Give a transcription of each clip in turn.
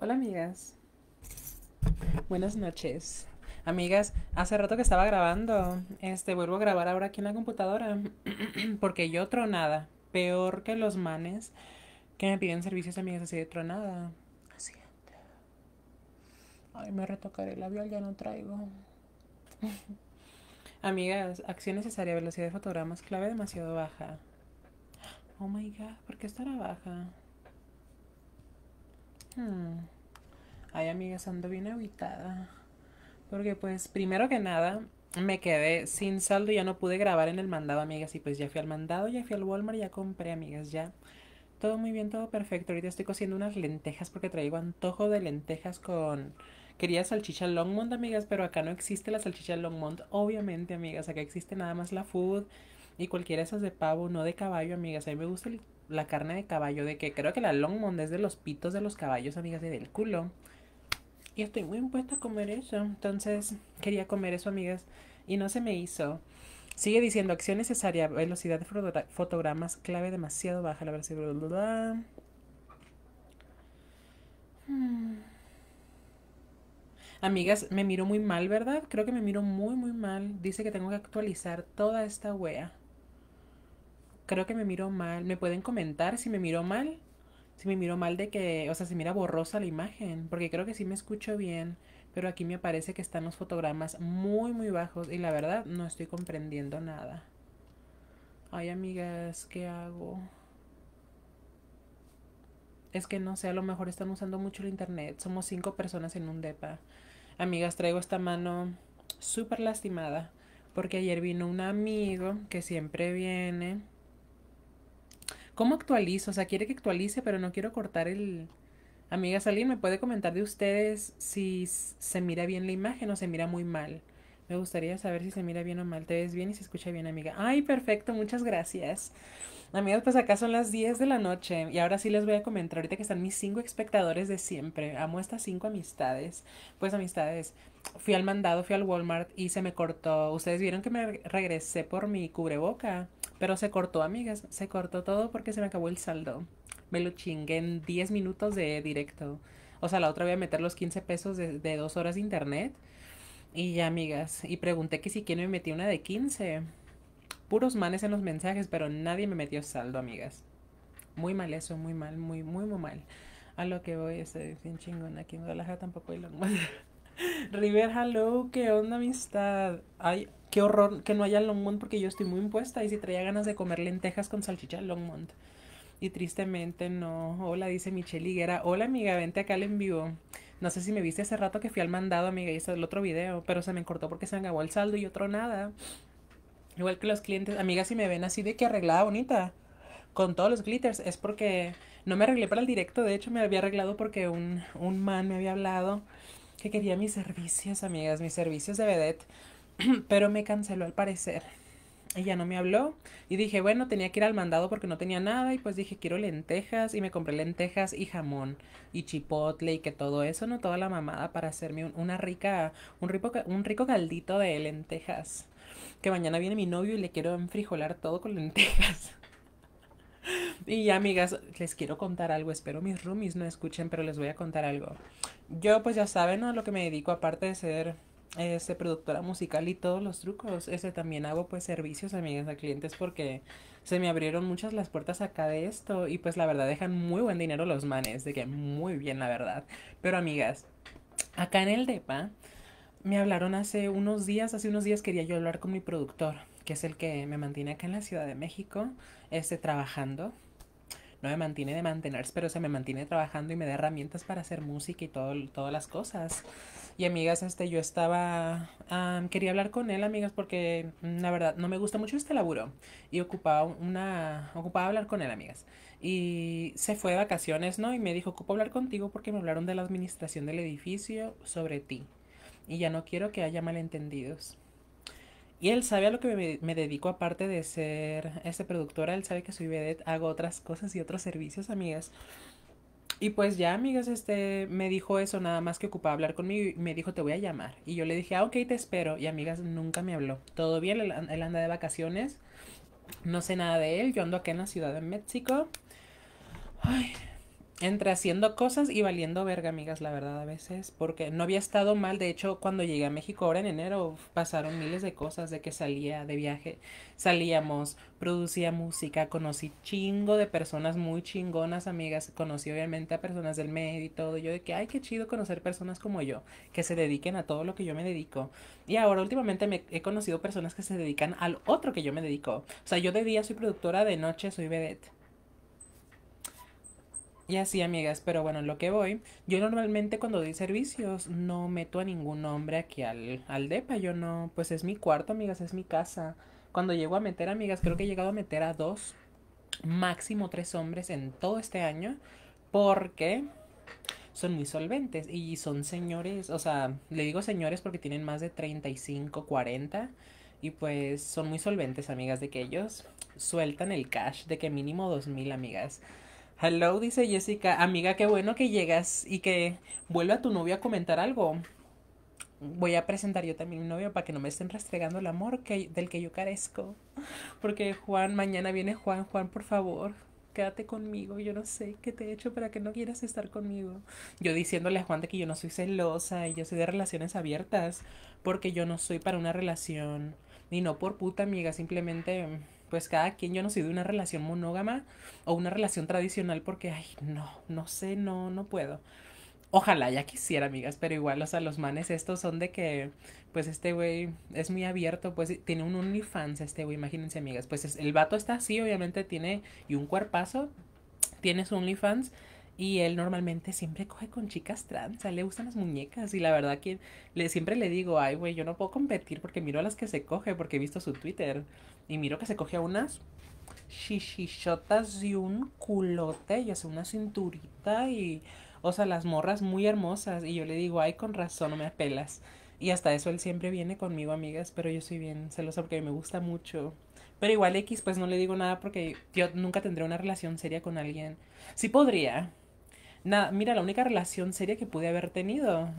Hola amigas. Buenas noches. Amigas, hace rato que estaba grabando. Este, vuelvo a grabar ahora aquí en la computadora. Porque yo tronada. Peor que los manes que me piden servicios, amigas, así de tronada. Así. Ay, me retocaré el labial, ya no traigo. amigas, acción necesaria, velocidad de fotogramas, clave demasiado baja. Oh my god, ¿por qué estará baja? Hmm. Ay, amigas, ando bien agitada. Porque pues, primero que nada, me quedé sin saldo y ya no pude grabar en el mandado, amigas. Y pues ya fui al mandado, ya fui al Walmart, ya compré, amigas, ya. Todo muy bien, todo perfecto. Ahorita estoy cociendo unas lentejas porque traigo antojo de lentejas con... Quería salchicha Longmont, amigas, pero acá no existe la salchicha Longmont, obviamente, amigas. Acá existe nada más la food y cualquiera de esas de pavo, no de caballo, amigas. A mí me gusta la carne de caballo, de que creo que la Longmont es de los pitos de los caballos, amigas, y del culo. Y estoy muy impuesta a comer eso. Entonces, quería comer eso, amigas. Y no se me hizo. Sigue diciendo, acción necesaria, velocidad de fotogramas, clave demasiado baja, la velocidad... Hmm. Amigas, me miro muy mal, ¿verdad? Creo que me miro muy, muy mal. Dice que tengo que actualizar toda esta wea creo que me miro mal. ¿Me pueden comentar si me miro mal? Si me miro mal de que, o sea, si mira borrosa la imagen, porque creo que sí me escucho bien, pero aquí me parece que están los fotogramas muy, muy bajos y la verdad no estoy comprendiendo nada. Ay, amigas, ¿qué hago? Es que no sé, a lo mejor están usando mucho el internet. Somos cinco personas en un depa. Amigas, traigo esta mano súper lastimada porque ayer vino un amigo que siempre viene ¿Cómo actualizo? O sea, quiere que actualice, pero no quiero cortar el... Amigas, alguien me puede comentar de ustedes si se mira bien la imagen o se mira muy mal. Me gustaría saber si se mira bien o mal. Te ves bien y se escucha bien, amiga. Ay, perfecto, muchas gracias. Amigas, pues acá son las 10 de la noche y ahora sí les voy a comentar ahorita que están mis cinco espectadores de siempre. Amo estas cinco amistades. Pues amistades, fui al mandado, fui al Walmart y se me cortó. Ustedes vieron que me regresé por mi cubreboca pero se cortó, amigas. Se cortó todo porque se me acabó el saldo. Me lo chingué en 10 minutos de directo. O sea, la otra voy a meter los 15 pesos de, dos horas de internet. Y ya, amigas. Y pregunté que si quién me metí una de 15. Puros manes en los mensajes, pero nadie me metió saldo, amigas. Muy mal eso, muy mal, muy, muy, muy mal. A lo que voy, estoy bien chingón aquí en Guadalajara tampoco hay lo River, hello, ¿qué onda amistad? Ay, qué horror que no haya Longmont porque yo estoy muy impuesta y si traía ganas de comer lentejas con salchicha Longmont. Y tristemente no. Hola, dice Michelle Higuera. Hola amiga, vente acá al en vivo. No sé si me viste hace rato que fui al mandado, amiga, hice el otro video, pero se me cortó porque se me acabó el saldo y otro nada. Igual que los clientes, amigas, si me ven así de que arreglada bonita, con todos los glitters, es porque no me arreglé para el directo, de hecho me había arreglado porque un, un man me había hablado que quería mis servicios, amigas, mis servicios de vedette, pero me canceló al parecer. Ella no me habló y dije, bueno, tenía que ir al mandado porque no tenía nada y pues dije, quiero lentejas y me compré lentejas y jamón y chipotle y que todo eso, no toda la mamada para hacerme un, una rica, un rico, un rico caldito de lentejas. Que mañana viene mi novio y le quiero enfrijolar todo con lentejas. Y ya, amigas, les quiero contar algo. Espero mis roomies no escuchen, pero les voy a contar algo. Yo pues ya saben a lo que me dedico aparte de ser este, productora musical y todos los trucos. Este, también hago pues servicios a clientes porque se me abrieron muchas las puertas acá de esto y pues la verdad dejan muy buen dinero los manes, de que muy bien la verdad. Pero amigas, acá en el DEPA me hablaron hace unos días, hace unos días quería yo hablar con mi productor, que es el que me mantiene acá en la Ciudad de México, este trabajando no me mantiene de mantenerse, pero se me mantiene trabajando y me da herramientas para hacer música y todo, todas las cosas. Y amigas, este, yo estaba, quería hablar con él, amigas, porque mm, la verdad no me gusta mucho este laburo y ocupaba una, ocupaba hablar con él, amigas. Y se fue de vacaciones, ¿no? Y me dijo, ocupo hablar contigo porque me hablaron de la administración del edificio sobre ti. Y ya no quiero que haya malentendidos. Y él sabe a lo que me, dedico, aparte de ser este productora, él sabe que soy vedette, hago otras cosas y otros servicios, amigas. Y pues ya, amigas, este, me dijo eso, nada más que ocupaba hablar conmigo y me dijo, te voy a llamar. Y yo le dije, ah, ok, te espero. Y amigas, nunca me habló. Todo bien, él, anda de vacaciones. No sé nada de él, yo ando aquí en la Ciudad de México. Ay, entre haciendo cosas y valiendo verga, amigas, la verdad, a veces, porque no había estado mal, de hecho, cuando llegué a México ahora en enero, pasaron miles de cosas, de que salía de viaje, salíamos, producía música, conocí chingo de personas muy chingonas, amigas, conocí obviamente a personas del medio y todo, yo de que, ay, qué chido conocer personas como yo, que se dediquen a todo lo que yo me dedico, y ahora últimamente me he conocido personas que se dedican al otro que yo me dedico, o sea, yo de día soy productora, de noche soy vedette, y así, amigas, pero bueno, lo que voy, yo normalmente cuando doy servicios no meto a ningún hombre aquí al, al DEPA, yo no, pues es mi cuarto, amigas, es mi casa. Cuando llego a meter, amigas, creo que he llegado a meter a dos, máximo tres hombres en todo este año, porque son muy solventes y son señores, o sea, le digo señores porque tienen más de 35, 40 y pues son muy solventes, amigas, de que ellos sueltan el cash de que mínimo dos mil, amigas. Hello, dice Jessica. Amiga, qué bueno que llegas y que vuelva a tu novio a comentar algo. Voy a presentar yo también a mi novio para que no me estén rastregando el amor del que yo carezco. Porque Juan, mañana viene Juan. Juan, por favor, quédate conmigo. Yo no sé qué te he hecho para que no quieras estar conmigo. Yo diciéndole a Juan de que yo no soy celosa y yo soy de relaciones abiertas. Porque yo no soy para una relación. ni no por puta, amiga, simplemente pues cada quien, yo no soy de una relación monógama o una relación tradicional porque, ay, no, no sé, no, no puedo. Ojalá ya quisiera, amigas, pero igual, o sea, los manes estos son de que, pues este güey es muy abierto, pues tiene un OnlyFans este güey, imagínense, amigas. Pues el vato está así, obviamente tiene, y un cuerpazo, tiene su OnlyFans y él normalmente siempre coge con chicas trans, a él le gustan las muñecas y la verdad que le, siempre le digo, ay güey, yo no puedo competir porque miro a las que se coge, porque he visto su Twitter y miro que se coge a unas shishishotas de un culote y hace una cinturita y, o sea, las morras muy hermosas y yo le digo, ay, con razón, no me apelas. Y hasta eso él siempre viene conmigo, amigas, pero yo soy bien celosa porque me gusta mucho. Pero igual X, pues no le digo nada porque yo nunca tendré una relación seria con alguien. Sí podría, Nada, mira, la única relación seria que pude haber tenido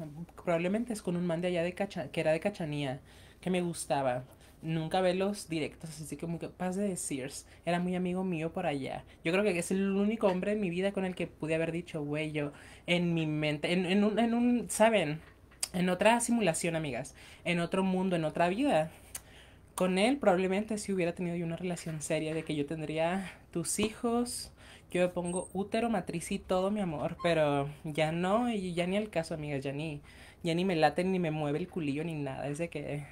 probablemente es con un man de allá de Cacha que era de Cachanía, que me gustaba. Nunca ve los directos, así que muy capaz de decir, era muy amigo mío por allá. Yo creo que es el único hombre en mi vida con el que pude haber dicho, güey, yo, en mi mente, en, un, en un, ¿saben? En otra simulación, amigas, en otro mundo, en otra vida. Con él probablemente si sí hubiera tenido yo una relación seria de que yo tendría tus hijos, yo pongo útero, matriz y todo, mi amor, pero ya no, y ya ni al caso, amigas, ya ni, ya ni me late, ni me mueve el culillo, ni nada, es de que,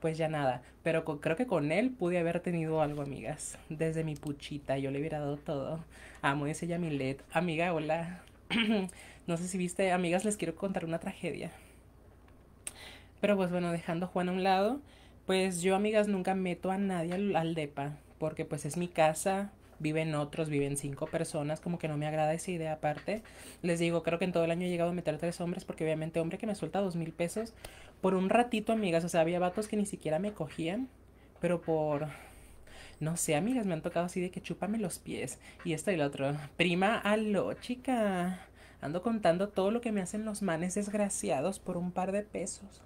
pues ya nada. Pero creo que con él pude haber tenido algo, amigas, desde mi puchita, yo le hubiera dado todo. Amo ese Yamilet. Amiga, hola. no sé si viste, amigas, les quiero contar una tragedia. Pero pues bueno, dejando a Juan a un lado, pues yo, amigas, nunca meto a nadie al depa, porque pues es mi casa, viven otros, viven cinco personas, como que no me agrada esa idea aparte. Les digo, creo que en todo el año he llegado a meter tres hombres, porque obviamente hombre que me suelta dos mil pesos, por un ratito, amigas, o sea, había vatos que ni siquiera me cogían, pero por... No sé, amigas, me han tocado así de que chúpame los pies. Y esto y lo otro. Prima, aló, chica. Ando contando todo lo que me hacen los manes desgraciados por un par de pesos.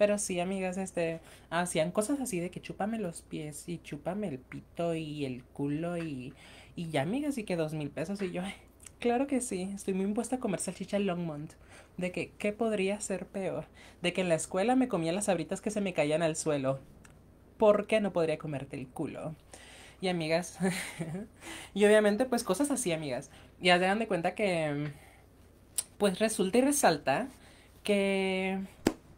Pero sí, amigas, este, hacían cosas así de que chúpame los pies y chúpame el pito y el culo y, y ya, amigas, y que dos mil pesos y yo, claro que sí, estoy muy impuesta a comer salchicha Longmont, de que, ¿qué podría ser peor? De que en la escuela me comía las abritas que se me caían al suelo. ¿Por qué no podría comerte el culo? Y amigas, y obviamente pues cosas así, amigas. Ya se dan de cuenta que, pues resulta y resalta que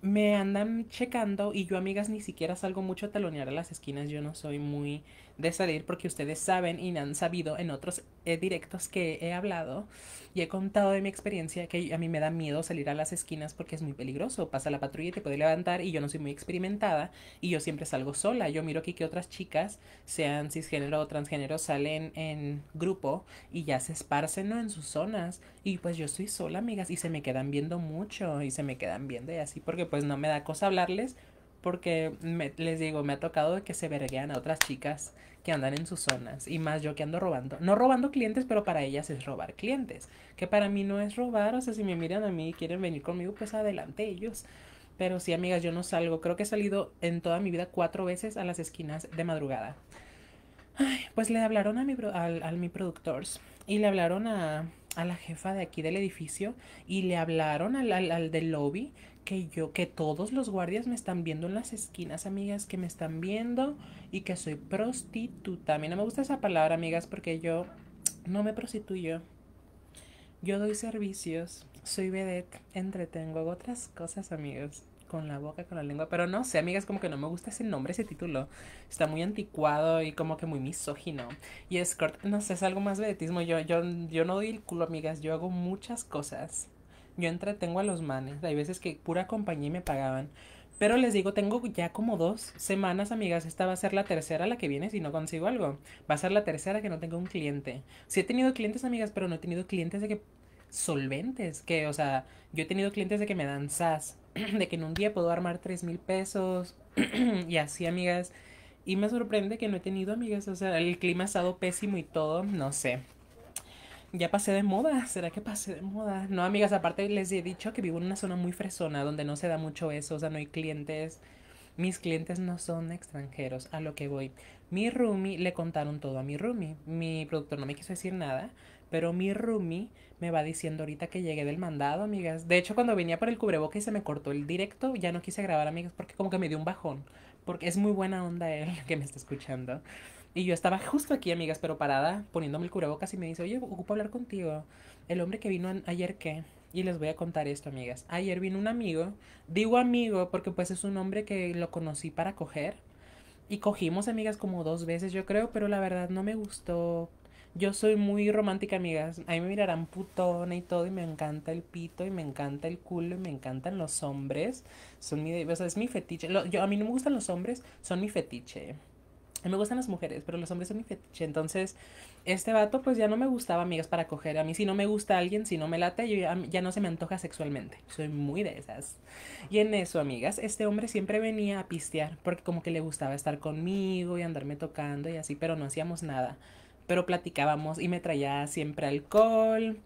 me andan checando y yo, amigas, ni siquiera salgo mucho a talonear a las esquinas. Yo no soy muy de salir porque ustedes saben y han sabido en otros eh, directos que he hablado y he contado de mi experiencia que a mí me da miedo salir a las esquinas porque es muy peligroso. Pasa la patrulla y te puede levantar y yo no soy muy experimentada y yo siempre salgo sola. Yo miro aquí que otras chicas, sean cisgénero o transgénero, salen en grupo y ya se esparcen en sus zonas y pues yo estoy sola, amigas, y se me quedan viendo mucho y se me quedan viendo y así porque pues no me da cosa hablarles porque les digo, me ha tocado que se verguean a otras chicas que andan en sus zonas y más yo que ando robando. No robando clientes, pero para ellas es robar clientes, que para mí no es robar, o sea, si me miran a mí y quieren venir conmigo, pues adelante ellos. Pero sí, amigas, yo no salgo. Creo que he salido en toda mi vida cuatro veces a las esquinas de madrugada. pues le hablaron a mi, al, mi productor y le hablaron a, la jefa de aquí del edificio y le hablaron al, al, del lobby que yo, que todos los guardias me están viendo en las esquinas, amigas, que me están viendo y que soy prostituta. A mí no me gusta esa palabra, amigas, porque yo no me prostituyo. Yo doy servicios, soy vedette, entretengo, hago otras cosas, amigas, con la boca, con la lengua, pero no sé, amigas, como que no me gusta ese nombre, ese título. Está muy anticuado y como que muy misógino. Y escort, no sé, es algo más vedetismo. Yo, yo, yo no doy el culo, amigas, yo hago muchas cosas yo entretengo a los manes. Hay veces que pura compañía me pagaban. Pero les digo, tengo ya como dos semanas, amigas. Esta va a ser la tercera la que viene si no consigo algo. Va a ser la tercera que no tengo un cliente. Sí he tenido clientes, amigas, pero no he tenido clientes de que solventes. Que, o sea, yo he tenido clientes de que me dan sas. De que en un día puedo armar tres mil pesos. y así, amigas. Y me sorprende que no he tenido, amigas. O sea, el clima ha estado pésimo y todo. No sé ya pasé de moda. ¿Será que pasé de moda? No, amigas, aparte les he dicho que vivo en una zona muy fresona donde no se da mucho eso. O sea, no hay clientes. Mis clientes no son extranjeros, a lo que voy. Mi roomie le contaron todo a mi roomie. Mi productor no me quiso decir nada, pero mi roomie me va diciendo ahorita que llegué del mandado, amigas. De hecho, cuando venía por el cubreboca y se me cortó el directo, ya no quise grabar, amigas, porque como que me dio un bajón. Porque es muy buena onda él que me está escuchando. Y yo estaba justo aquí, amigas, pero parada, poniéndome el cubrebocas y me dice, oye, ocupo hablar contigo. El hombre que vino ayer, ¿qué? Y les voy a contar esto, amigas. Ayer vino un amigo, digo amigo porque pues es un hombre que lo conocí para coger. Y cogimos, amigas, como dos veces, yo creo, pero la verdad no me gustó. Yo soy muy romántica, amigas. A mí me mirarán putona y todo, y me encanta el pito, y me encanta el culo, y me encantan los hombres. Son mi, o sea, es mi fetiche. yo, a mí no me gustan los hombres, son mi fetiche me gustan las mujeres, pero los hombres son mi fetiche. Entonces, este vato, pues ya no me gustaba, amigas, para coger. A mí, si no me gusta alguien, si no me late, ya, ya, no se me antoja sexualmente. Soy muy de esas. Y en eso, amigas, este hombre siempre venía a pistear, porque como que le gustaba estar conmigo y andarme tocando y así, pero no hacíamos nada. Pero platicábamos y me traía siempre alcohol.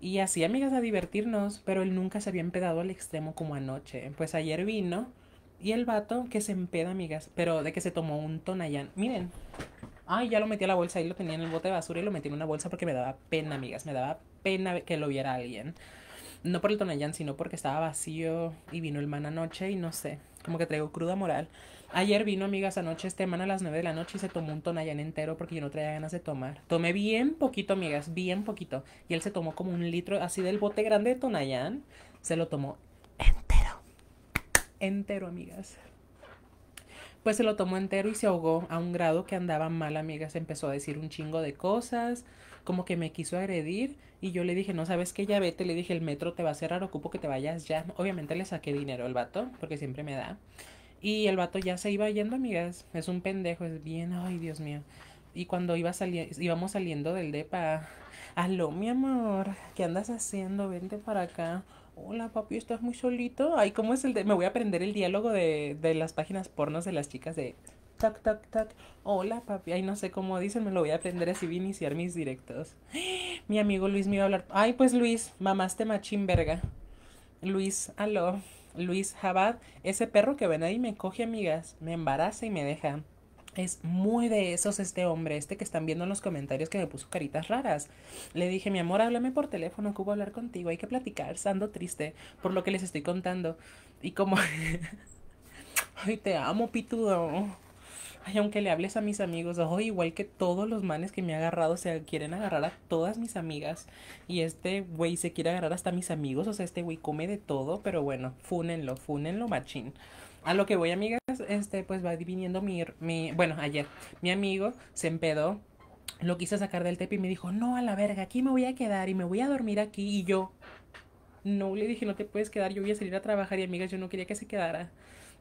Y así, amigas, a divertirnos. Pero él nunca se había empedado al extremo como anoche. Pues ayer vino y el vato que se empeda, amigas, pero de que se tomó un tonayán Miren, ay, ya lo metí a la bolsa y lo tenía en el bote de basura y lo metí en una bolsa porque me daba pena, amigas, me daba pena que lo viera alguien. No por el tonayán sino porque estaba vacío y vino el man anoche y no sé, como que traigo cruda moral. Ayer vino, amigas, anoche este man a las 9 de la noche y se tomó un tonayán entero porque yo no traía ganas de tomar. Tomé bien poquito, amigas, bien poquito. Y él se tomó como un litro así del bote grande de tonayán. se lo tomó entero, amigas. Pues se lo tomó entero y se ahogó a un grado que andaba mal, amigas. Empezó a decir un chingo de cosas, como que me quiso agredir. Y yo le dije, no sabes que ya vete. Le dije, el metro te va a cerrar, ocupo que te vayas ya. Obviamente le saqué dinero al vato, porque siempre me da. Y el vato ya se iba yendo, amigas. Es un pendejo, es bien, ay, Dios mío. Y cuando iba salir íbamos saliendo del DEPA, aló, mi amor, ¿qué andas haciendo? Vente para acá hola papi, estás muy solito. Ay, ¿cómo es el de.? Me voy a aprender el diálogo de, las páginas pornos de las chicas de. Tac, tac, tac. Hola papi. Ay, no sé cómo dicen, me lo voy a aprender así voy a iniciar mis directos. Mi amigo Luis me iba a hablar. Ay, pues Luis, mamaste machín verga. Luis, aló. Luis Jabad, ese perro que ven ahí me coge, amigas, me embaraza y me deja. Es muy de esos este hombre, este que están viendo en los comentarios que me puso caritas raras. Le dije, mi amor, háblame por teléfono, que hablar contigo, hay que platicar, ando triste por lo que les estoy contando. Y como, ay, te amo, pitudo. Ay, aunque le hables a mis amigos, ojo, igual que todos los manes que me ha agarrado, se quieren agarrar a todas mis amigas. Y este güey se quiere agarrar hasta a mis amigos, o sea, este güey come de todo, pero bueno, fúnenlo, fúnenlo machín. A lo que voy, amigas, este, pues va viniendo mi, mi, bueno, ayer, mi amigo se empedó, lo quise sacar del tepi y me dijo, no, a la verga, aquí me voy a quedar y me voy a dormir aquí y yo, no, le dije, no te puedes quedar, yo voy a salir a trabajar y amigas, yo no quería que se quedara.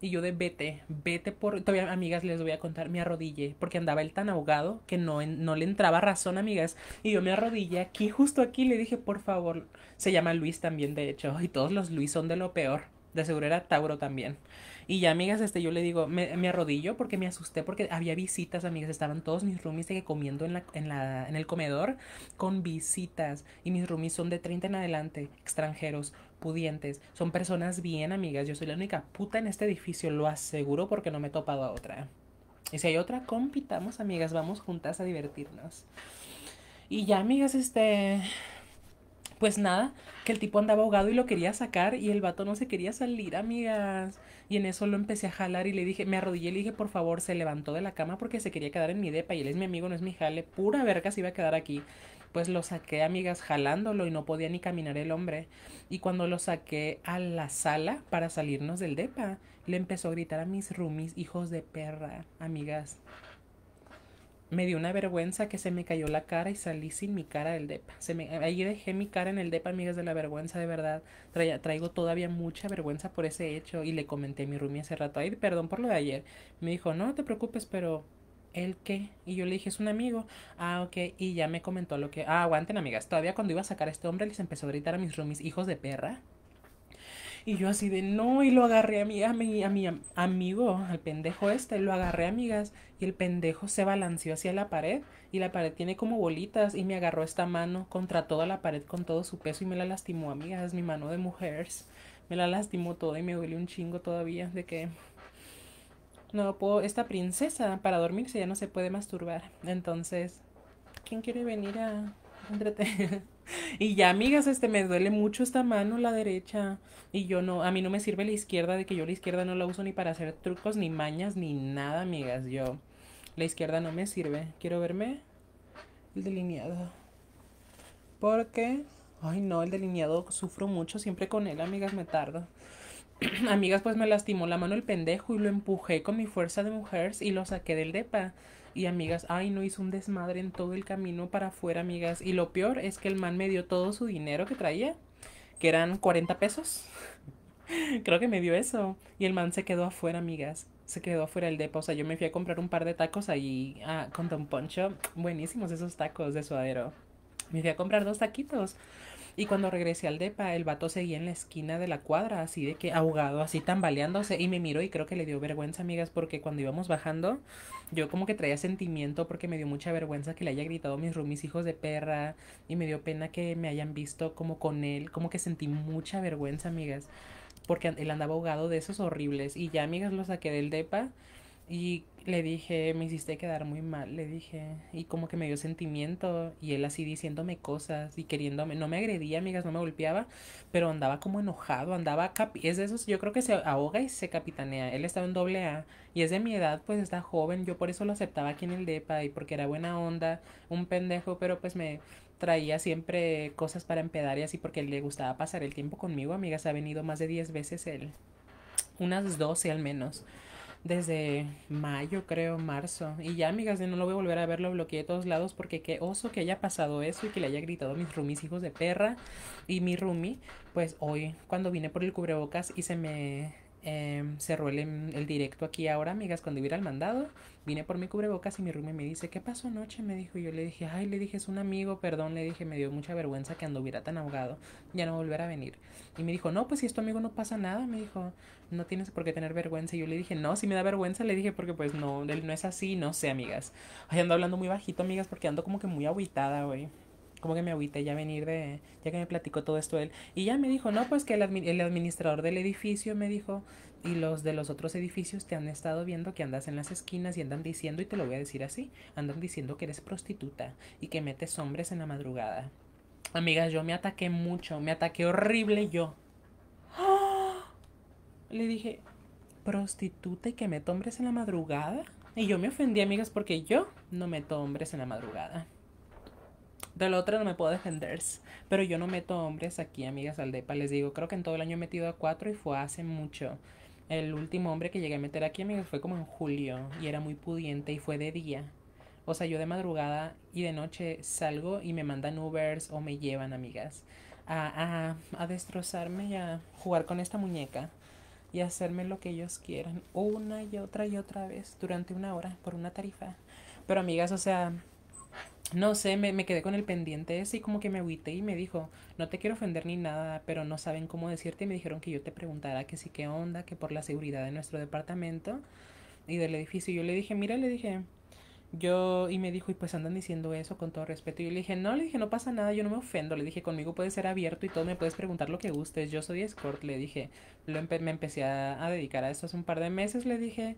Y yo de vete, vete por... Todavía, amigas, les voy a contar, me arrodillé, porque andaba él tan ahogado que no, no le entraba razón, amigas. Y yo me arrodillé aquí, justo aquí, le dije, por favor, se llama Luis también, de hecho, y todos los Luis son de lo peor. De seguro era Tauro también. Y ya, amigas, este, yo le digo, me, arrodillo porque me asusté porque había visitas, amigas, estaban todos mis roomies que comiendo en, en el comedor con visitas. Y mis roomies son de 30 en adelante, extranjeros, pudientes, son personas bien, amigas. Yo soy la única puta en este edificio, lo aseguro porque no me he topado a otra. Y si hay otra, compitamos, amigas, vamos juntas a divertirnos. Y ya, amigas, este, pues nada, que el tipo andaba ahogado y lo quería sacar y el vato no se quería salir, amigas. Y en eso lo empecé a jalar y le dije, me arrodillé y le dije, por favor, se levantó de la cama porque se quería quedar en mi depa y él es mi amigo, no es mi jale, pura verga se iba a quedar aquí. Pues lo saqué, amigas, jalándolo y no podía ni caminar el hombre. Y cuando lo saqué a la sala para salirnos del depa, le empezó a gritar a mis roomies, hijos de perra, amigas me dio una vergüenza que se me cayó la cara y salí sin mi cara del depa. Se me, ahí dejé mi cara en el depa, amigas de la vergüenza, de verdad. traigo todavía mucha vergüenza por ese hecho y le comenté a mi roomie hace rato, ahí perdón por lo de ayer. Me dijo, no, te preocupes, pero ¿el qué? Y yo le dije, es un amigo. Ah, ok. Y ya me comentó lo que, ah, aguanten, amigas. Todavía cuando iba a sacar a este hombre les empezó a gritar a mis roomies, hijos de perra. Y yo así de no, y lo agarré a mi, a mi, a mi amigo, al pendejo este, lo agarré, amigas, y el pendejo se balanceó hacia la pared, y la pared tiene como bolitas, y me agarró esta mano contra toda la pared con todo su peso y me la lastimó, amigas, mi mano de mujeres. Me la lastimó toda y me duele un chingo todavía de que no puedo, esta princesa para dormirse ya no se puede masturbar. Entonces, ¿quién quiere venir a y ya, amigas, este me duele mucho esta mano, la derecha. Y yo no, a mí no me sirve la izquierda, de que yo la izquierda no la uso ni para hacer trucos, ni mañas, ni nada, amigas. Yo, la izquierda no me sirve. Quiero verme el delineado. Porque, ay no, el delineado sufro mucho, siempre con él, amigas, me tardo. amigas, pues me lastimó la mano el pendejo y lo empujé con mi fuerza de mujeres y lo saqué del depa. Y amigas, ay, no hizo un desmadre en todo el camino para afuera, amigas. Y lo peor es que el man me dio todo su dinero que traía, que eran 40 pesos. Creo que me dio eso. Y el man se quedó afuera, amigas. Se quedó afuera el depa. O sea, yo me fui a comprar un par de tacos ahí ah, con Don Poncho. Buenísimos esos tacos de suadero. Me fui a comprar dos taquitos. Y cuando regresé al depa, el vato seguía en la esquina de la cuadra, así de que ahogado, así tambaleándose. Y me miró y creo que le dio vergüenza, amigas, porque cuando íbamos bajando, yo como que traía sentimiento porque me dio mucha vergüenza que le haya gritado mis rumis hijos de perra. Y me dio pena que me hayan visto como con él. Como que sentí mucha vergüenza, amigas. Porque él andaba ahogado de esos horribles. Y ya, amigas, lo saqué del depa. Y le dije, me hiciste quedar muy mal, le dije, y como que me dio sentimiento, y él así diciéndome cosas y queriéndome, no me agredía, amigas, no me golpeaba, pero andaba como enojado, andaba, es de esos, yo creo que se ahoga y se capitanea, él estaba en doble A, y es de mi edad, pues está joven, yo por eso lo aceptaba aquí en el DEPA, y porque era buena onda, un pendejo, pero pues me traía siempre cosas para empedar y así, porque le gustaba pasar el tiempo conmigo, amigas, ha venido más de 10 veces él, unas 12 al menos, desde mayo, creo, marzo. Y ya, amigas, no lo voy a volver a ver, lo bloqueé de todos lados porque qué oso que haya pasado eso y que le haya gritado a mis rumis hijos de perra. Y mi rumi, pues hoy, cuando vine por el cubrebocas y se me eh, cerró em, el, directo aquí ahora, amigas, cuando hubiera al mandado. Vine por mi cubrebocas y mi roommate me dice, ¿qué pasó anoche? Me dijo, y yo le dije, ay, le dije, es un amigo, perdón, le dije, me dio mucha vergüenza que anduviera tan ahogado, ya no volverá a venir. Y me dijo, no, pues si esto, amigo no pasa nada, me dijo, no tienes por qué tener vergüenza. Y yo le dije, no, si me da vergüenza, le dije, porque pues no, él no es así, no sé, amigas. Ay, ando hablando muy bajito, amigas, porque ando como que muy aguitada, güey como que me agüité ya venir de, ya que me platicó todo esto él. Y ya me dijo, no, pues que el, administrador del edificio me dijo, y los de los otros edificios te han estado viendo que andas en las esquinas y andan diciendo, y te lo voy a decir así, andan diciendo que eres prostituta y que metes hombres en la madrugada. Amigas, yo me ataqué mucho, me ataqué horrible yo. Le dije, prostituta y que meto hombres en la madrugada. Y yo me ofendí, amigas, porque yo no meto hombres en la madrugada. De la otro no me puedo defender. Pero yo no meto hombres aquí, amigas al depa. Les digo, creo que en todo el año he metido a cuatro y fue hace mucho. El último hombre que llegué a meter aquí, amigas, fue como en julio. Y era muy pudiente y fue de día. O sea, yo de madrugada y de noche salgo y me mandan Ubers o me llevan, amigas, a, a, a destrozarme y a jugar con esta muñeca y hacerme lo que ellos quieran una y otra y otra vez durante una hora por una tarifa. Pero amigas, o sea, no sé, me, quedé con el pendiente así como que me agüité y me dijo, no te quiero ofender ni nada, pero no saben cómo decirte y me dijeron que yo te preguntara que sí, qué onda, que por la seguridad de nuestro departamento y del edificio. yo le dije, mira, le dije, yo, y me dijo, y pues andan diciendo eso con todo respeto. Y yo le dije, no, le dije, no pasa nada, yo no me ofendo. Le dije, conmigo puedes ser abierto y todo, me puedes preguntar lo que gustes. Yo soy escort, le dije. Lo me empecé a, a dedicar a eso hace un par de meses, le dije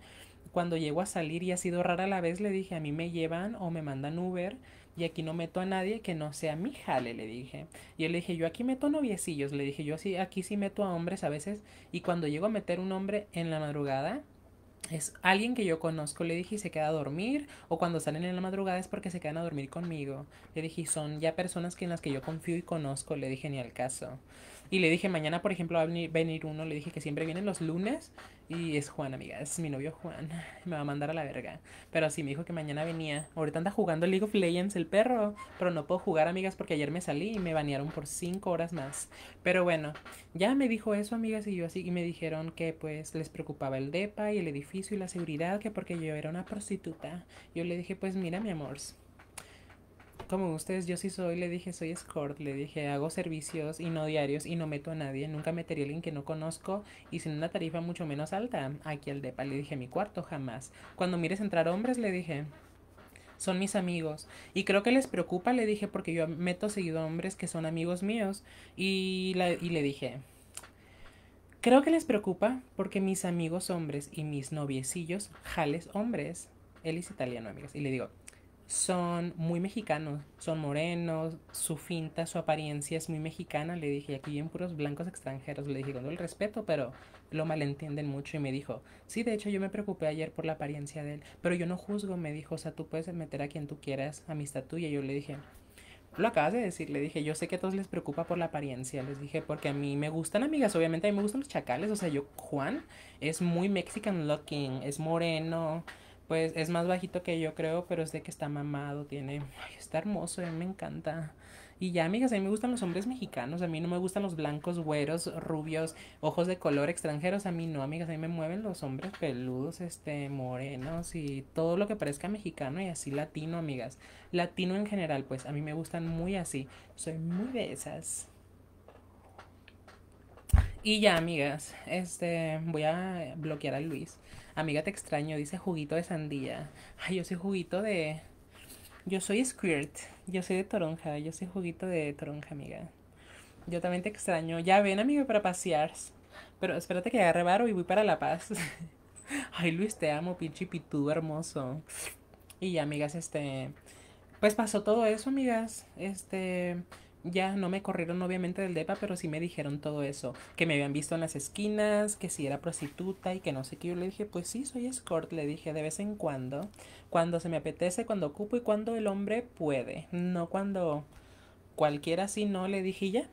cuando llego a salir y ha sido rara la vez, le dije, a mí me llevan o me mandan Uber y aquí no meto a nadie que no sea mi jale, le dije. Y él le dije, yo aquí meto noviecillos, le dije, yo así, aquí sí meto a hombres a veces y cuando llego a meter un hombre en la madrugada, es alguien que yo conozco, le dije, y se queda a dormir, o cuando salen en la madrugada es porque se quedan a dormir conmigo. Le dije, son ya personas que en las que yo confío y conozco, le dije, ni al caso. Y le dije, mañana, por ejemplo, va a venir uno. Le dije que siempre vienen los lunes. Y es Juan, amigas, Es mi novio Juan. Me va a mandar a la verga. Pero sí, me dijo que mañana venía. Ahorita anda jugando League of Legends el perro. Pero no puedo jugar, amigas, porque ayer me salí y me banearon por cinco horas más. Pero bueno, ya me dijo eso, amigas, y yo así. Y me dijeron que pues les preocupaba el DEPA y el edificio y la seguridad, que porque yo era una prostituta. Yo le dije, pues mira, mi amor como ustedes, yo sí soy, le dije, soy escort, le dije, hago servicios y no diarios y no meto a nadie, nunca metería a alguien que no conozco y sin una tarifa mucho menos alta. Aquí al DEPA le dije, mi cuarto jamás. Cuando mires entrar hombres, le dije, son mis amigos. Y creo que les preocupa, le dije, porque yo meto seguido a hombres que son amigos míos. Y, y le dije, creo que les preocupa porque mis amigos hombres y mis noviecillos, jales hombres. Él es italiano, amigas. Y le digo, son muy mexicanos, son morenos, su finta, su apariencia es muy mexicana. Le dije, aquí en puros blancos extranjeros. Le dije, con todo el respeto, pero lo malentienden mucho. Y me dijo, sí, de hecho yo me preocupé ayer por la apariencia de él, pero yo no juzgo. Me dijo, o sea, tú puedes meter a quien tú quieras, amistad tuya. Yo le dije, lo acabas de decir, le dije, yo sé que a todos les preocupa por la apariencia, les dije, porque a mí me gustan amigas, obviamente a mí me gustan los chacales, o sea, yo, Juan, es muy Mexican looking, es moreno, pues es más bajito que yo creo, pero es de que está mamado, tiene, ay, está hermoso, a mí me encanta. Y ya, amigas, a mí me gustan los hombres mexicanos, a mí no me gustan los blancos, güeros, rubios, ojos de color extranjeros, a mí no, amigas, a mí me mueven los hombres peludos, este, morenos y todo lo que parezca mexicano y así latino, amigas. Latino en general, pues a mí me gustan muy así, soy muy de esas. Y ya, amigas, este, voy a bloquear a Luis. Amiga, te extraño, dice juguito de sandía. Ay, yo soy juguito de... Yo soy Squirt, yo soy de toronja, yo soy juguito de toronja, amiga. Yo también te extraño. Ya ven, amigo, para pasear. Pero espérate que agarre varo y voy para La Paz. Ay, Luis, te amo, pinche pitudo hermoso. Y ya, amigas, este... Pues pasó todo eso, amigas. Este ya no me corrieron obviamente del DEPA, pero sí me dijeron todo eso, que me habían visto en las esquinas, que si era prostituta y que no sé qué. Yo le dije, pues sí, soy escort, le dije, de vez en cuando, cuando se me apetece, cuando ocupo y cuando el hombre puede, no cuando cualquiera si no, le dije ya,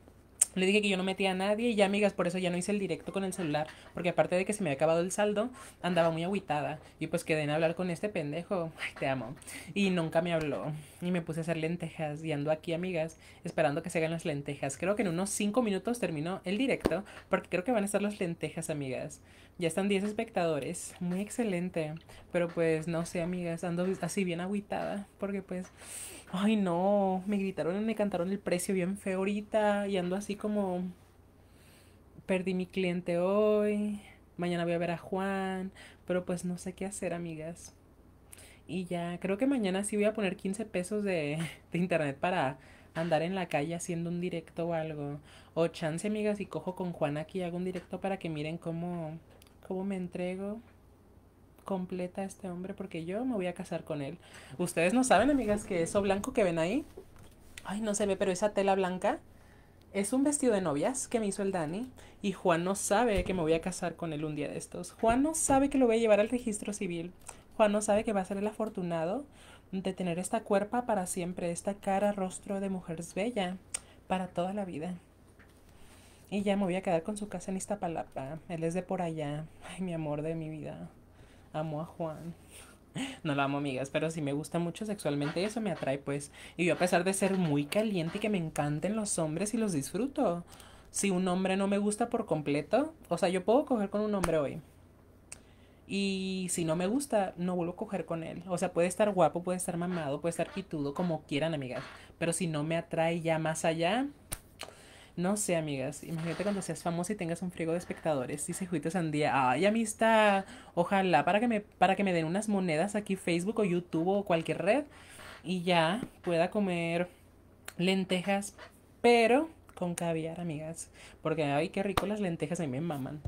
le dije que yo no metía a nadie y ya, amigas, por eso ya no hice el directo con el celular, porque aparte de que se me había acabado el saldo, andaba muy agüitada y pues quedé en hablar con este pendejo. Ay, te amo. Y nunca me habló y me puse a hacer lentejas y ando aquí, amigas, esperando que se hagan las lentejas. Creo que en unos 5 minutos terminó el directo, porque creo que van a estar las lentejas, amigas. Ya están 10 espectadores. Muy excelente. Pero pues no sé, amigas, ando así bien agüitada. Porque pues, ay no, me gritaron y me cantaron el precio bien feo ahorita. Y ando así como, perdí mi cliente hoy. Mañana voy a ver a Juan. Pero pues no sé qué hacer, amigas. Y ya, creo que mañana sí voy a poner 15 pesos de, de internet para andar en la calle haciendo un directo o algo. O chance, amigas, y cojo con Juan aquí y hago un directo para que miren cómo, cómo me entrego completa a este hombre porque yo me voy a casar con él. Ustedes no saben, amigas, que eso blanco que ven ahí, ay, no se ve, pero esa tela blanca es un vestido de novias que me hizo el Dani y Juan no sabe que me voy a casar con él un día de estos. Juan no sabe que lo voy a llevar al registro civil. Juan no sabe que va a ser el afortunado de tener esta cuerpa para siempre, esta cara, rostro de mujer bella para toda la vida. Y ya me voy a quedar con su casa en Iztapalapa. Él es de por allá. Ay, mi amor de mi vida. Amo a Juan. No lo amo, amigas, pero sí me gusta mucho sexualmente y eso me atrae, pues. Y yo, a pesar de ser muy caliente y que me encanten los hombres y los disfruto, si un hombre no me gusta por completo, o sea, yo puedo coger con un hombre hoy. Y si no me gusta, no vuelvo a coger con él. O sea, puede estar guapo, puede estar mamado, puede estar pitudo, como quieran, amigas. Pero si no me atrae ya más allá, no sé, amigas, imagínate cuando seas famosa y tengas un friego de espectadores. Dice Juito Sandía, ay, amistad, ojalá para que, me, para que me den unas monedas aquí Facebook o YouTube o cualquier red y ya pueda comer lentejas, pero con caviar, amigas. Porque, ay, qué rico las lentejas, a mí me maman.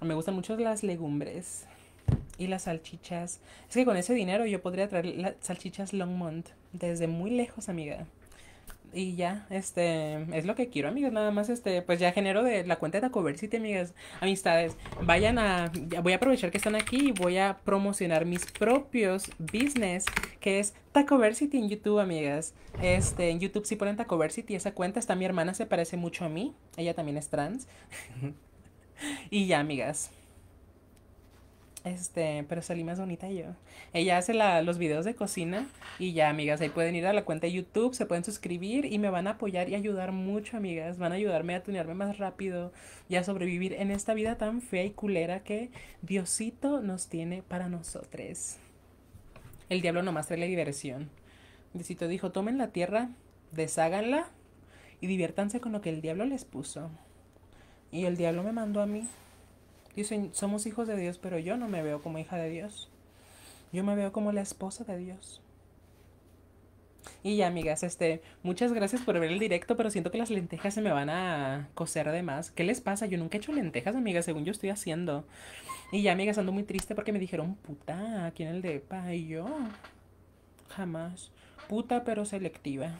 Me gustan mucho las legumbres y las salchichas. Es que con ese dinero yo podría traer las salchichas Longmont desde muy lejos, amiga. Y ya, este, es lo que quiero, Amigas Nada más, este, pues ya genero de la cuenta de Tacoversity City, amigas, amistades. Vayan a, voy a aprovechar que están aquí y voy a promocionar mis propios business, que es Tacoversity City en YouTube, amigas. Este, en YouTube si ponen Taco City, esa cuenta está mi hermana, se parece mucho a mí. Ella también es trans. y ya, amigas. Este, pero salí más bonita yo. Ella hace los videos de cocina y ya, amigas, ahí pueden ir a la cuenta de YouTube, se pueden suscribir y me van a apoyar y ayudar mucho, amigas. Van a ayudarme a tunearme más rápido y a sobrevivir en esta vida tan fea y culera que Diosito nos tiene para nosotros. El diablo nomás trae la diversión. Diosito dijo, tomen la tierra, desháganla y diviértanse con lo que el diablo les puso. Y el diablo me mandó a mí. Dicen, somos hijos de Dios, pero yo no me veo como hija de Dios. Yo me veo como la esposa de Dios. Y ya, amigas, este, muchas gracias por ver el directo, pero siento que las lentejas se me van a coser de más. ¿Qué les pasa? Yo nunca he hecho lentejas, amigas, según yo estoy haciendo. Y ya, amigas, ando muy triste porque me dijeron puta aquí en el depa y yo jamás. Puta pero selectiva.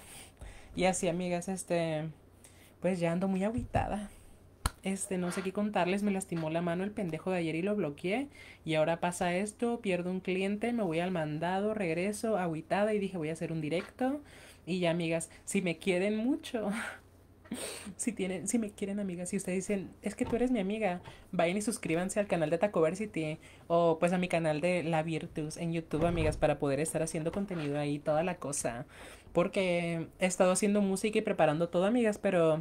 Y así, amigas, este, pues ya ando muy aguitada este, no sé qué contarles, me lastimó la mano el pendejo de ayer y lo bloqueé. Y ahora pasa esto, pierdo un cliente, me voy al mandado, regreso, aguitada y dije voy a hacer un directo. Y ya, amigas, si me quieren mucho, si tienen, si me quieren, amigas, si ustedes dicen, es que tú eres mi amiga, vayan y suscríbanse al canal de Tacoversity o pues a mi canal de La Virtus en YouTube, amigas, para poder estar haciendo contenido ahí, toda la cosa. Porque he estado haciendo música y preparando todo, amigas, pero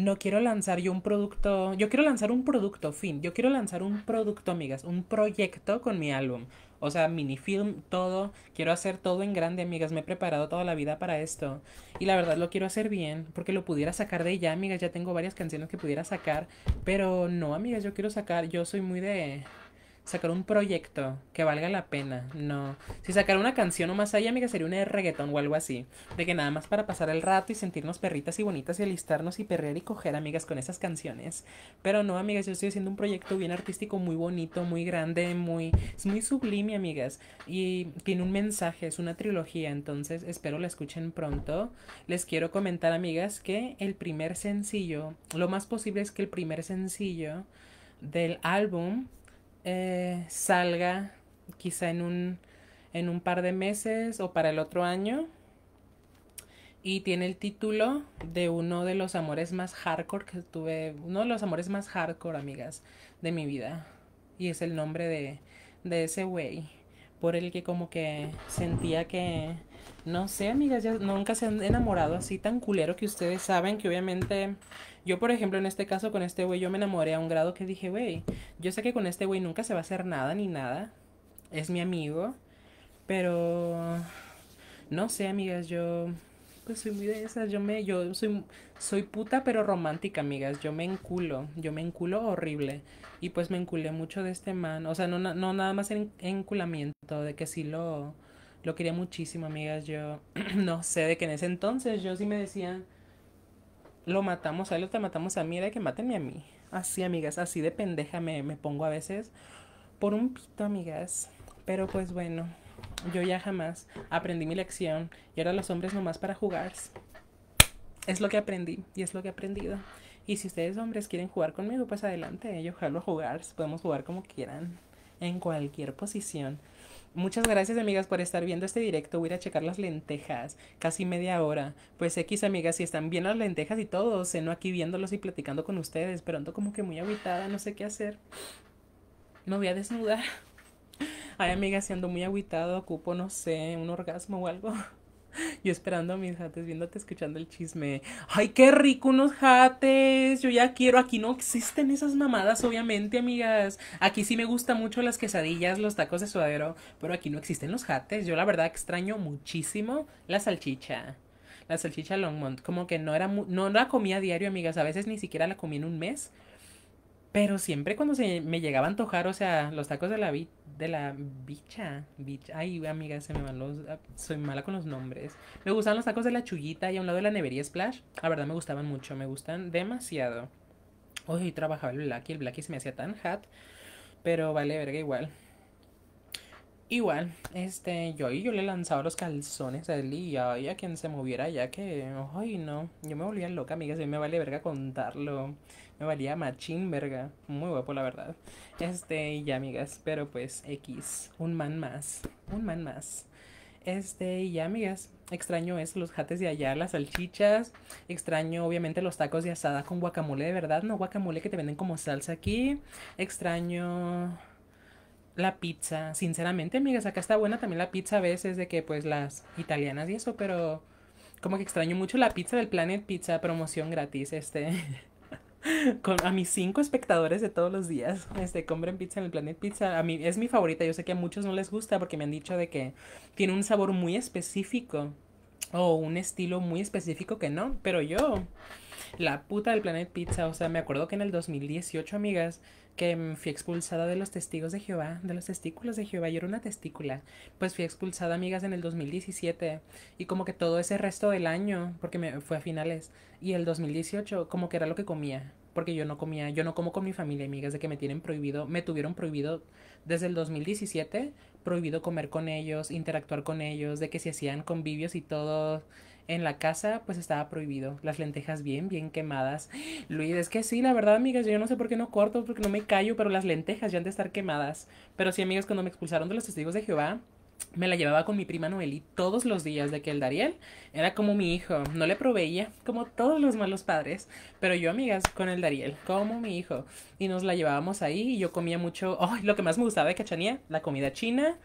no quiero lanzar yo un producto, yo quiero lanzar un producto, fin, yo quiero lanzar un producto, amigas, un proyecto con mi álbum. O sea, minifilm, todo, quiero hacer todo en grande, amigas, me he preparado toda la vida para esto. Y la verdad lo quiero hacer bien, porque lo pudiera sacar de ya, amigas, ya tengo varias canciones que pudiera sacar, pero no, amigas, yo quiero sacar, yo soy muy de sacar un proyecto que valga la pena, no. Si sacar una canción o más allá, amigas, sería una de reggaetón o algo así. De que nada más para pasar el rato y sentirnos perritas y bonitas y alistarnos y perrear y coger, amigas, con esas canciones. Pero no, amigas, yo estoy haciendo un proyecto bien artístico, muy bonito, muy grande, muy... Es muy sublime, amigas. Y tiene un mensaje, es una trilogía, entonces espero la escuchen pronto. Les quiero comentar, amigas, que el primer sencillo, lo más posible es que el primer sencillo del álbum eh, salga quizá en un, en un par de meses o para el otro año. Y tiene el título de uno de los amores más hardcore que tuve, uno de los amores más hardcore, amigas, de mi vida. Y es el nombre de, de ese güey, por el que como que sentía que no sé, amigas, ya nunca se han enamorado así tan culero que ustedes saben que obviamente yo, por ejemplo, en este caso con este güey, yo me enamoré a un grado que dije, güey, yo sé que con este güey nunca se va a hacer nada ni nada. Es mi amigo, pero no sé, amigas, yo pues soy muy de esas, yo me yo soy soy puta pero romántica, amigas. Yo me enculo, yo me enculo horrible y pues me enculé mucho de este man, o sea, no no nada más en enculamiento de que sí lo lo quería muchísimo, amigas. Yo no sé de qué en ese entonces yo sí me decía lo matamos a él o te matamos a mí, era que mátenme a mí. Así, amigas, así de pendeja me, pongo a veces por un pito, amigas. Pero pues bueno, yo ya jamás aprendí mi lección y ahora los hombres nomás para jugar. Es lo que aprendí y es lo que he aprendido. Y si ustedes hombres quieren jugar conmigo, pues adelante, yo jalo a jugar, podemos jugar como quieran, en cualquier posición. Muchas gracias, amigas, por estar viendo este directo. Voy a ir a checar las lentejas. Casi media hora. Pues X, amigas, si están bien las lentejas y todo, no aquí viéndolos y platicando con ustedes, pero ando como que muy aguitada, no sé qué hacer. Me voy a desnudar. Ay, amigas, siendo ando muy aguitado, ocupo, no sé, un orgasmo o algo. Yo esperando a mis jates, viéndote, escuchando el chisme. ¡Ay, qué rico unos jates! Yo ya quiero. Aquí no existen esas mamadas, obviamente, amigas. Aquí sí me gustan mucho las quesadillas, los tacos de suadero, pero aquí no existen los jates. Yo la verdad extraño muchísimo la salchicha. La salchicha Longmont. Como que no era, no la comía a diario, amigas. A veces ni siquiera la comía en un mes pero siempre cuando se me llegaba a antojar, o sea, los tacos de la de la bicha, ay, amiga, se me van los, ah, soy mala con los nombres. Me gustaban los tacos de la chullita y a un lado de la nevería Splash. La verdad me gustaban mucho, me gustan demasiado. Hoy trabajaba el Blackie. el Blackie se me hacía tan hat, pero vale verga igual. Igual, este, yo y yo le lanzaba los calzones a él y a, quien se moviera ya que, ay no, yo me volvía loca, amiga, y me vale verga contarlo. Me valía machín, verga. Muy guapo, la verdad. Este, y ya, amigas. Pero pues, X. Un man más. Un man más. Este, y ya, amigas. Extraño es los jates de allá, las salchichas. Extraño, obviamente, los tacos de asada con guacamole, de verdad. No guacamole que te venden como salsa aquí. Extraño la pizza. Sinceramente, amigas, acá está buena también la pizza a veces de que pues las italianas y eso, pero como que extraño mucho la pizza del Planet Pizza, promoción gratis, este. con a mis cinco espectadores de todos los días. Este, compren pizza en el Planet Pizza. A mí es mi favorita. Yo sé que a muchos no les gusta porque me han dicho de que tiene un sabor muy específico o un estilo muy específico que no, pero yo la puta del Planet Pizza. O sea, me acuerdo que en el 2018, amigas, que em, fui expulsada de los testigos de Jehová, de los testículos de Jehová. Yo era una testícula. Pues fui expulsada, amigas, en el 2017. Y como que todo ese resto del año, porque me fue a finales. Y el 2018, como que era lo que comía. Porque yo no comía, yo no como con mi familia, amigas, de que me tienen prohibido, me tuvieron prohibido desde el 2017, prohibido comer con ellos, interactuar con ellos, de que se hacían convivios y todo en la casa pues estaba prohibido. Las lentejas bien, bien quemadas. Luis, es que sí, la verdad, amigas, yo no sé por qué no corto, porque no me callo, pero las lentejas ya han de estar quemadas. Pero sí, amigas, cuando me expulsaron de los testigos de Jehová, me la llevaba con mi prima Noelí todos los días de que el Dariel era como mi hijo, no le proveía, como todos los malos padres, pero yo amigas con el Dariel, como mi hijo, y nos la llevábamos ahí y yo comía mucho, lo que más me gustaba de Cachanía, la comida china,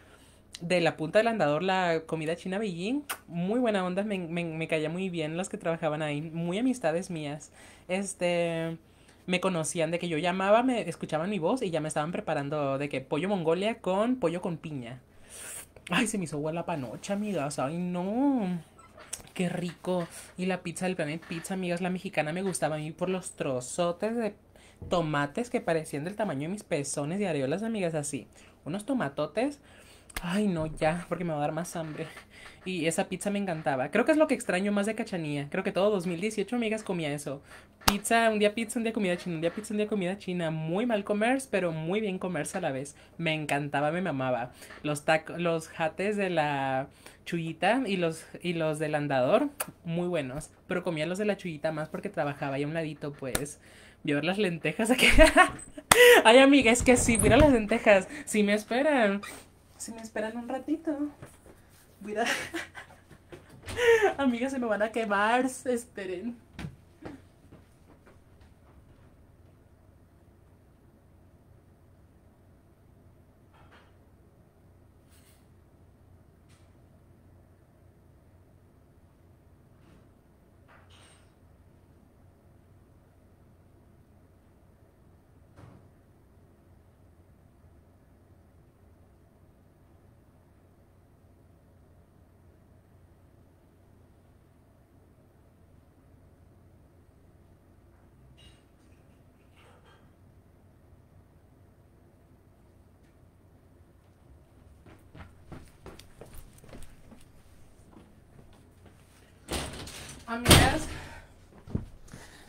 de la punta del andador, la comida china Beijing, muy buena onda, me, me, caía muy bien los que trabajaban ahí, muy amistades mías. Este, me conocían de que yo llamaba, me escuchaban mi voz y ya me estaban preparando de que pollo mongolia con pollo con piña. Ay, se me hizo la panocha, amigas, ay no. Qué rico. Y la pizza del Planet Pizza, amigas, la mexicana me gustaba a mí por los trozotes de tomates que parecían del tamaño de mis pezones y areolas, amigas, así. Unos tomatotes Ay, no, ya, porque me va a dar más hambre. Y esa pizza me encantaba. Creo que es lo que extraño más de Cachanía. Creo que todo 2018, amigas, comía eso. Pizza, un día pizza, un día comida china, un día pizza, un día comida china. Muy mal comer pero muy bien comer a la vez. Me encantaba, me mamaba. Los tacos, los jates de la chullita y los, y los del andador, muy buenos. Pero comía los de la chullita más porque trabajaba ahí a un ladito, pues. Yo ver las lentejas aquí. Ay, amiga, es que sí, mira las lentejas. Si sí me esperan. Si me esperan un ratito. Voy a... Amigas, se me van a quemar. Esperen.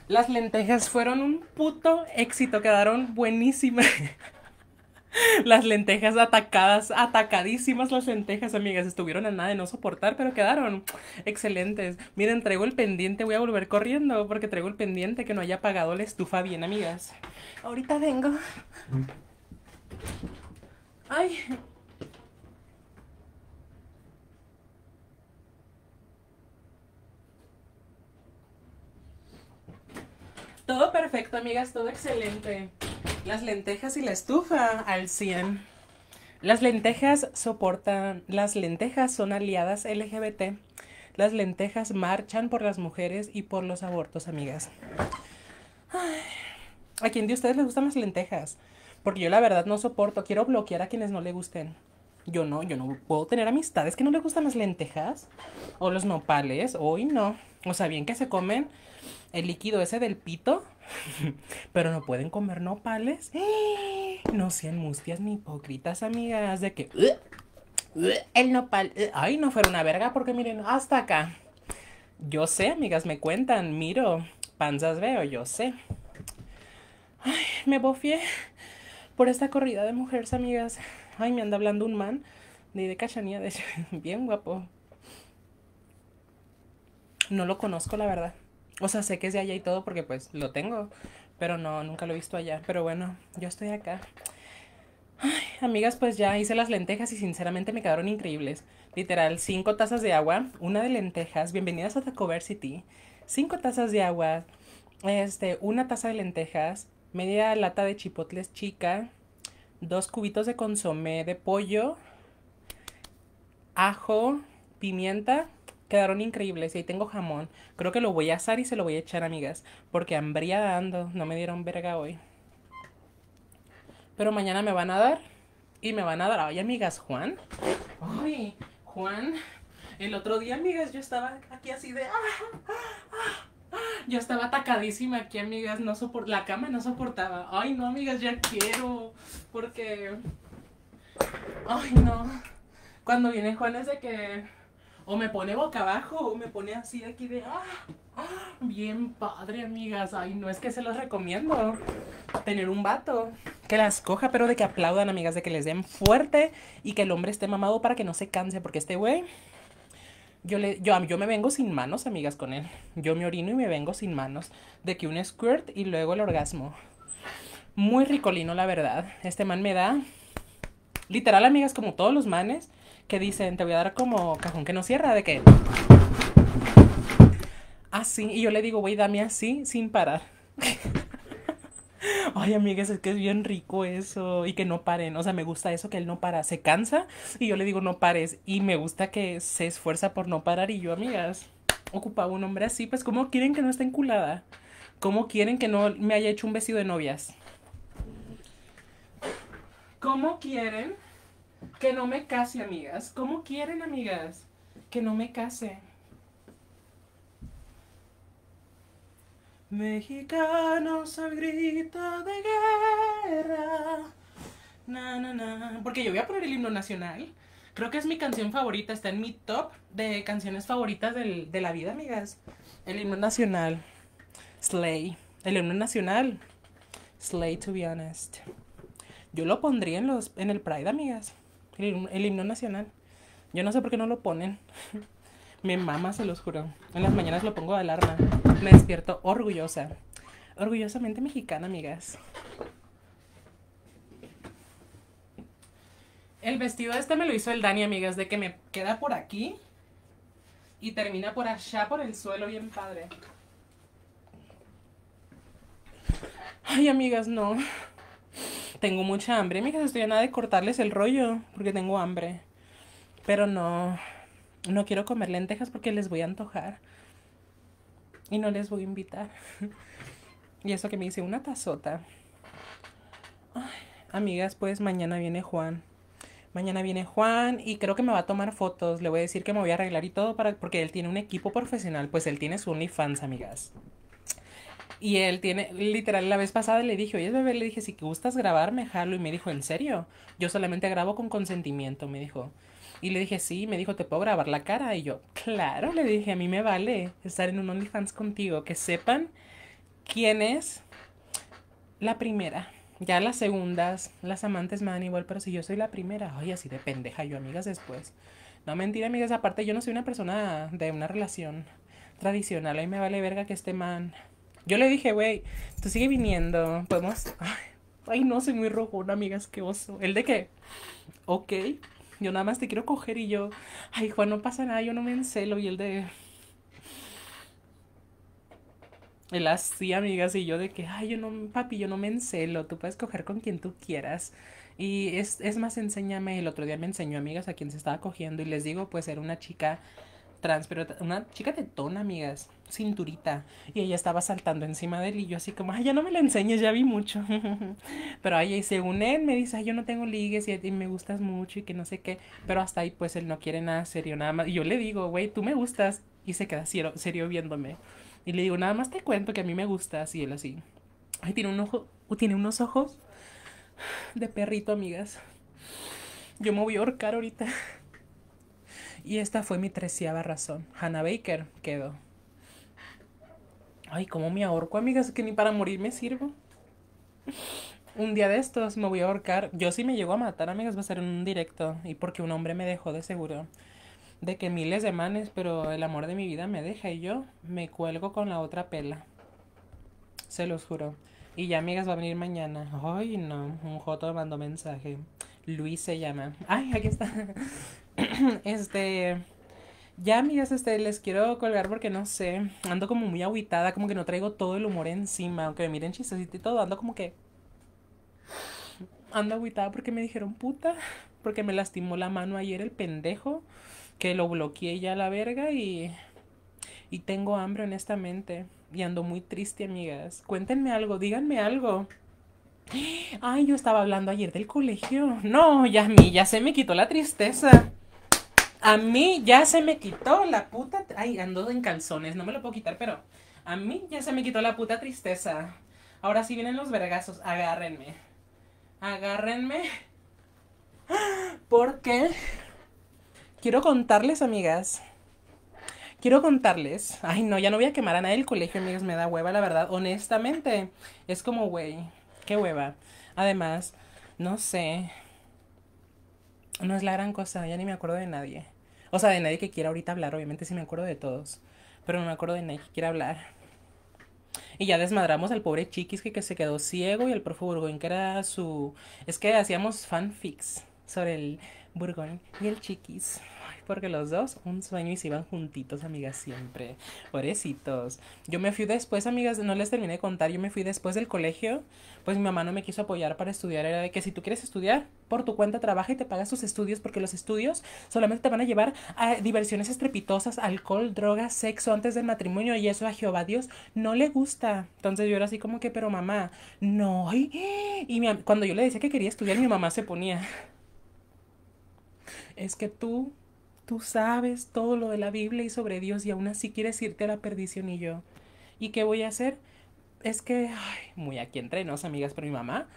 Las lentejas fueron un puto éxito, quedaron buenísimas. las lentejas atacadas, atacadísimas las lentejas, amigas. Estuvieron a nada de no soportar, pero quedaron excelentes. Miren, traigo el pendiente, voy a volver corriendo porque traigo el pendiente que no haya apagado la estufa bien, amigas. Ahorita vengo. Ay, Todo perfecto, amigas, todo excelente. Las lentejas y la estufa al 100. Las lentejas soportan, las lentejas son aliadas LGBT. Las lentejas marchan por las mujeres y por los abortos, amigas. Ay, ¿A quién de ustedes les gustan las lentejas? Porque yo la verdad no soporto, quiero bloquear a quienes no le gusten. Yo no, yo no puedo tener amistades que no le gustan las lentejas o los nopales. Hoy no. O sea, bien que se comen el líquido ese del pito, pero no pueden comer nopales. No sean mustias ni hipócritas, amigas, de que el nopal, ay, no fuera una verga, porque miren, hasta acá. Yo sé, amigas, me cuentan, miro, panzas veo, yo sé. Ay, me bofié por esta corrida de mujeres, amigas. Ay, me anda hablando un man de, de cachanía, de bien guapo. No lo conozco, la verdad. O sea, sé que es de allá y todo porque pues lo tengo, pero no, nunca lo he visto allá. Pero bueno, yo estoy acá. amigas, pues ya hice las lentejas y sinceramente me quedaron increíbles. Literal, cinco tazas de agua, una de lentejas. Bienvenidas a The City. Cinco tazas de agua, este, una taza de lentejas, media lata de chipotles chica, dos cubitos de consomé de pollo, ajo, pimienta Quedaron increíbles y ahí tengo jamón. Creo que lo voy a asar y se lo voy a echar, amigas. Porque hambriada ando. No me dieron verga hoy. Pero mañana me van a dar. Y me van a dar. Ay, amigas, Juan. Ay, Juan. El otro día, amigas, yo estaba aquí así de. Ah, ah, ah, yo estaba atacadísima aquí, amigas. No soportaba, La cama no soportaba. Ay, no, amigas, ya quiero. Porque. Ay, no. Cuando viene Juan es de que o me pone boca abajo o me pone así aquí de ah, ¡ah! Bien padre, amigas. Ay, no es que se los recomiendo. Tener un vato que las coja, pero de que aplaudan, amigas, de que les den fuerte y que el hombre esté mamado para que no se canse, porque este güey yo, le, yo, yo me vengo sin manos, amigas, con él. Yo me orino y me vengo sin manos. De que un squirt y luego el orgasmo. Muy ricolino, la verdad. Este man me da. Literal, amigas, como todos los manes que dicen, te voy a dar como cajón que no cierra, de que... Así, ah, y yo le digo, güey, dame así sin parar. Ay, amigas, es que es bien rico eso y que no paren. O sea, me gusta eso que él no para, se cansa y yo le digo no pares y me gusta que se esfuerza por no parar y yo, amigas, ocupaba un hombre así, pues ¿cómo quieren que no esté enculada? ¿Cómo quieren que no me haya hecho un vestido de novias? ¿Cómo quieren que no me case, amigas. ¿Cómo quieren, amigas? Que no me case. Mexicano, al grita de guerra. Na, na, na. Porque yo voy a poner el himno nacional. Creo que es mi canción favorita. Está en mi top de canciones favoritas de la vida, amigas. El himno nacional. Slay. El himno nacional. Slay, to be honest. Yo lo pondría en, los, en el Pride, amigas. El, himno nacional. Yo no sé por qué no lo ponen. Me mama, se los juro. En las mañanas lo pongo de alarma. Me despierto orgullosa. Orgullosamente mexicana, amigas. El vestido este me lo hizo el Dani, amigas, de que me queda por aquí y termina por allá, por el suelo, bien padre. Ay, amigas, no. Tengo mucha hambre. Amigas, estoy a nada de cortarles el rollo porque tengo hambre. Pero no, no quiero comer lentejas porque les voy a antojar. Y no les voy a invitar. y eso que me hice una tazota. amigas, pues mañana viene Juan. Mañana viene Juan y creo que me va a tomar fotos. Le voy a decir que me voy a arreglar y todo para, porque él tiene un equipo profesional. Pues él tiene su fans amigas. Y él tiene, literal, la vez pasada le dije, oye, bebé, le dije, si gustas grabar, me jalo. Y me dijo, ¿en serio? Yo solamente grabo con consentimiento, me dijo. Y le dije, sí, me dijo, ¿te puedo grabar la cara? Y yo, claro, le dije, a mí me vale estar en un OnlyFans contigo, que sepan quién es la primera. Ya las segundas, las amantes me dan igual, pero si yo soy la primera, ay, así de pendeja yo, amigas, después. No, mentira, amigas, aparte yo no soy una persona de una relación tradicional, a mí me vale verga que este man yo le dije, güey, tú sigue viniendo. Podemos. Ay, no, soy muy rojo, amigas, qué oso. ¿El de qué? Ok, yo nada más te quiero coger y yo. Ay, Juan, no pasa nada, yo no me encelo. Y el de. El así, amigas, y yo de que, ay, yo no, papi, yo no me encelo, tú puedes coger con quien tú quieras. Y es, es más, enséñame, el otro día me enseñó amigas a quien se estaba cogiendo y les digo, pues era una chica trans, pero una chica de tona, amigas cinturita y ella estaba saltando encima de él y yo así como, ay, ya no me la enseñes, ya vi mucho. pero ahí según él me dice, ay, yo no tengo ligues y, me gustas mucho y que no sé qué, pero hasta ahí pues él no quiere nada serio, nada más. Y yo le digo, güey, tú me gustas y se queda serio, serio viéndome. Y le digo, nada más te cuento que a mí me gustas y él así, ay, tiene un ojo, tiene unos ojos de perrito, amigas. Yo me voy a ahorcar ahorita. Y esta fue mi treceava razón. Hannah Baker quedó. Ay, ¿cómo me ahorco, amigas? Que ni para morir me sirvo. Un día de estos me voy a ahorcar. Yo sí me llego a matar, amigas, va a ser un directo. Y porque un hombre me dejó de seguro. De que miles de manes, pero el amor de mi vida me deja y yo me cuelgo con la otra pela. Se los juro. Y ya, amigas, va a venir mañana. Ay, no. Un Joto mandó mensaje. Luis se llama. Ay, aquí está. este. Ya, amigas, este, les quiero colgar porque no sé, ando como muy aguitada, como que no traigo todo el humor encima, aunque me miren chistecito y todo, ando como que... Ando aguitada porque me dijeron puta, porque me lastimó la mano ayer el pendejo, que lo bloqueé ya a la verga y... Y tengo hambre, honestamente, y ando muy triste, amigas. Cuéntenme algo, díganme algo. Ay, yo estaba hablando ayer del colegio. No, ya mí ya se me quitó la tristeza. A mí ya se me quitó la puta. Ay, ando en calzones, no me lo puedo quitar, pero a mí ya se me quitó la puta tristeza. Ahora sí vienen los vergazos, agárrenme. Agárrenme. Porque quiero contarles, amigas. Quiero contarles. Ay, no, ya no voy a quemar a nadie del colegio, amigas. Me da hueva, la verdad. Honestamente, es como, güey, qué hueva. Además, no sé. No es la gran cosa, ya ni me acuerdo de nadie. O sea, de nadie que quiera ahorita hablar, obviamente sí me acuerdo de todos, pero no me acuerdo de nadie que quiera hablar. Y ya desmadramos al pobre Chiquis que, se quedó ciego y al profe Burgoyne que era su... Es que hacíamos fanfics sobre el burgón y el Chiquis porque los dos, un sueño y se iban juntitos, amigas, siempre. Pobrecitos. Yo me fui después, amigas, no les terminé de contar, yo me fui después del colegio, pues mi mamá no me quiso apoyar para estudiar, era de que si tú quieres estudiar, por tu cuenta trabaja y te pagas tus estudios, porque los estudios solamente te van a llevar a diversiones estrepitosas, alcohol, drogas, sexo antes del matrimonio, y eso a Jehová Dios no le gusta. Entonces yo era así como que, pero mamá, no. Y cuando yo le decía que quería estudiar, mi mamá se ponía es que tú tú sabes todo lo de la Biblia y sobre Dios y aún así quieres irte a la perdición y yo. ¿Y qué voy a hacer? Es que, ay, muy aquí entre amigas, pero mi mamá,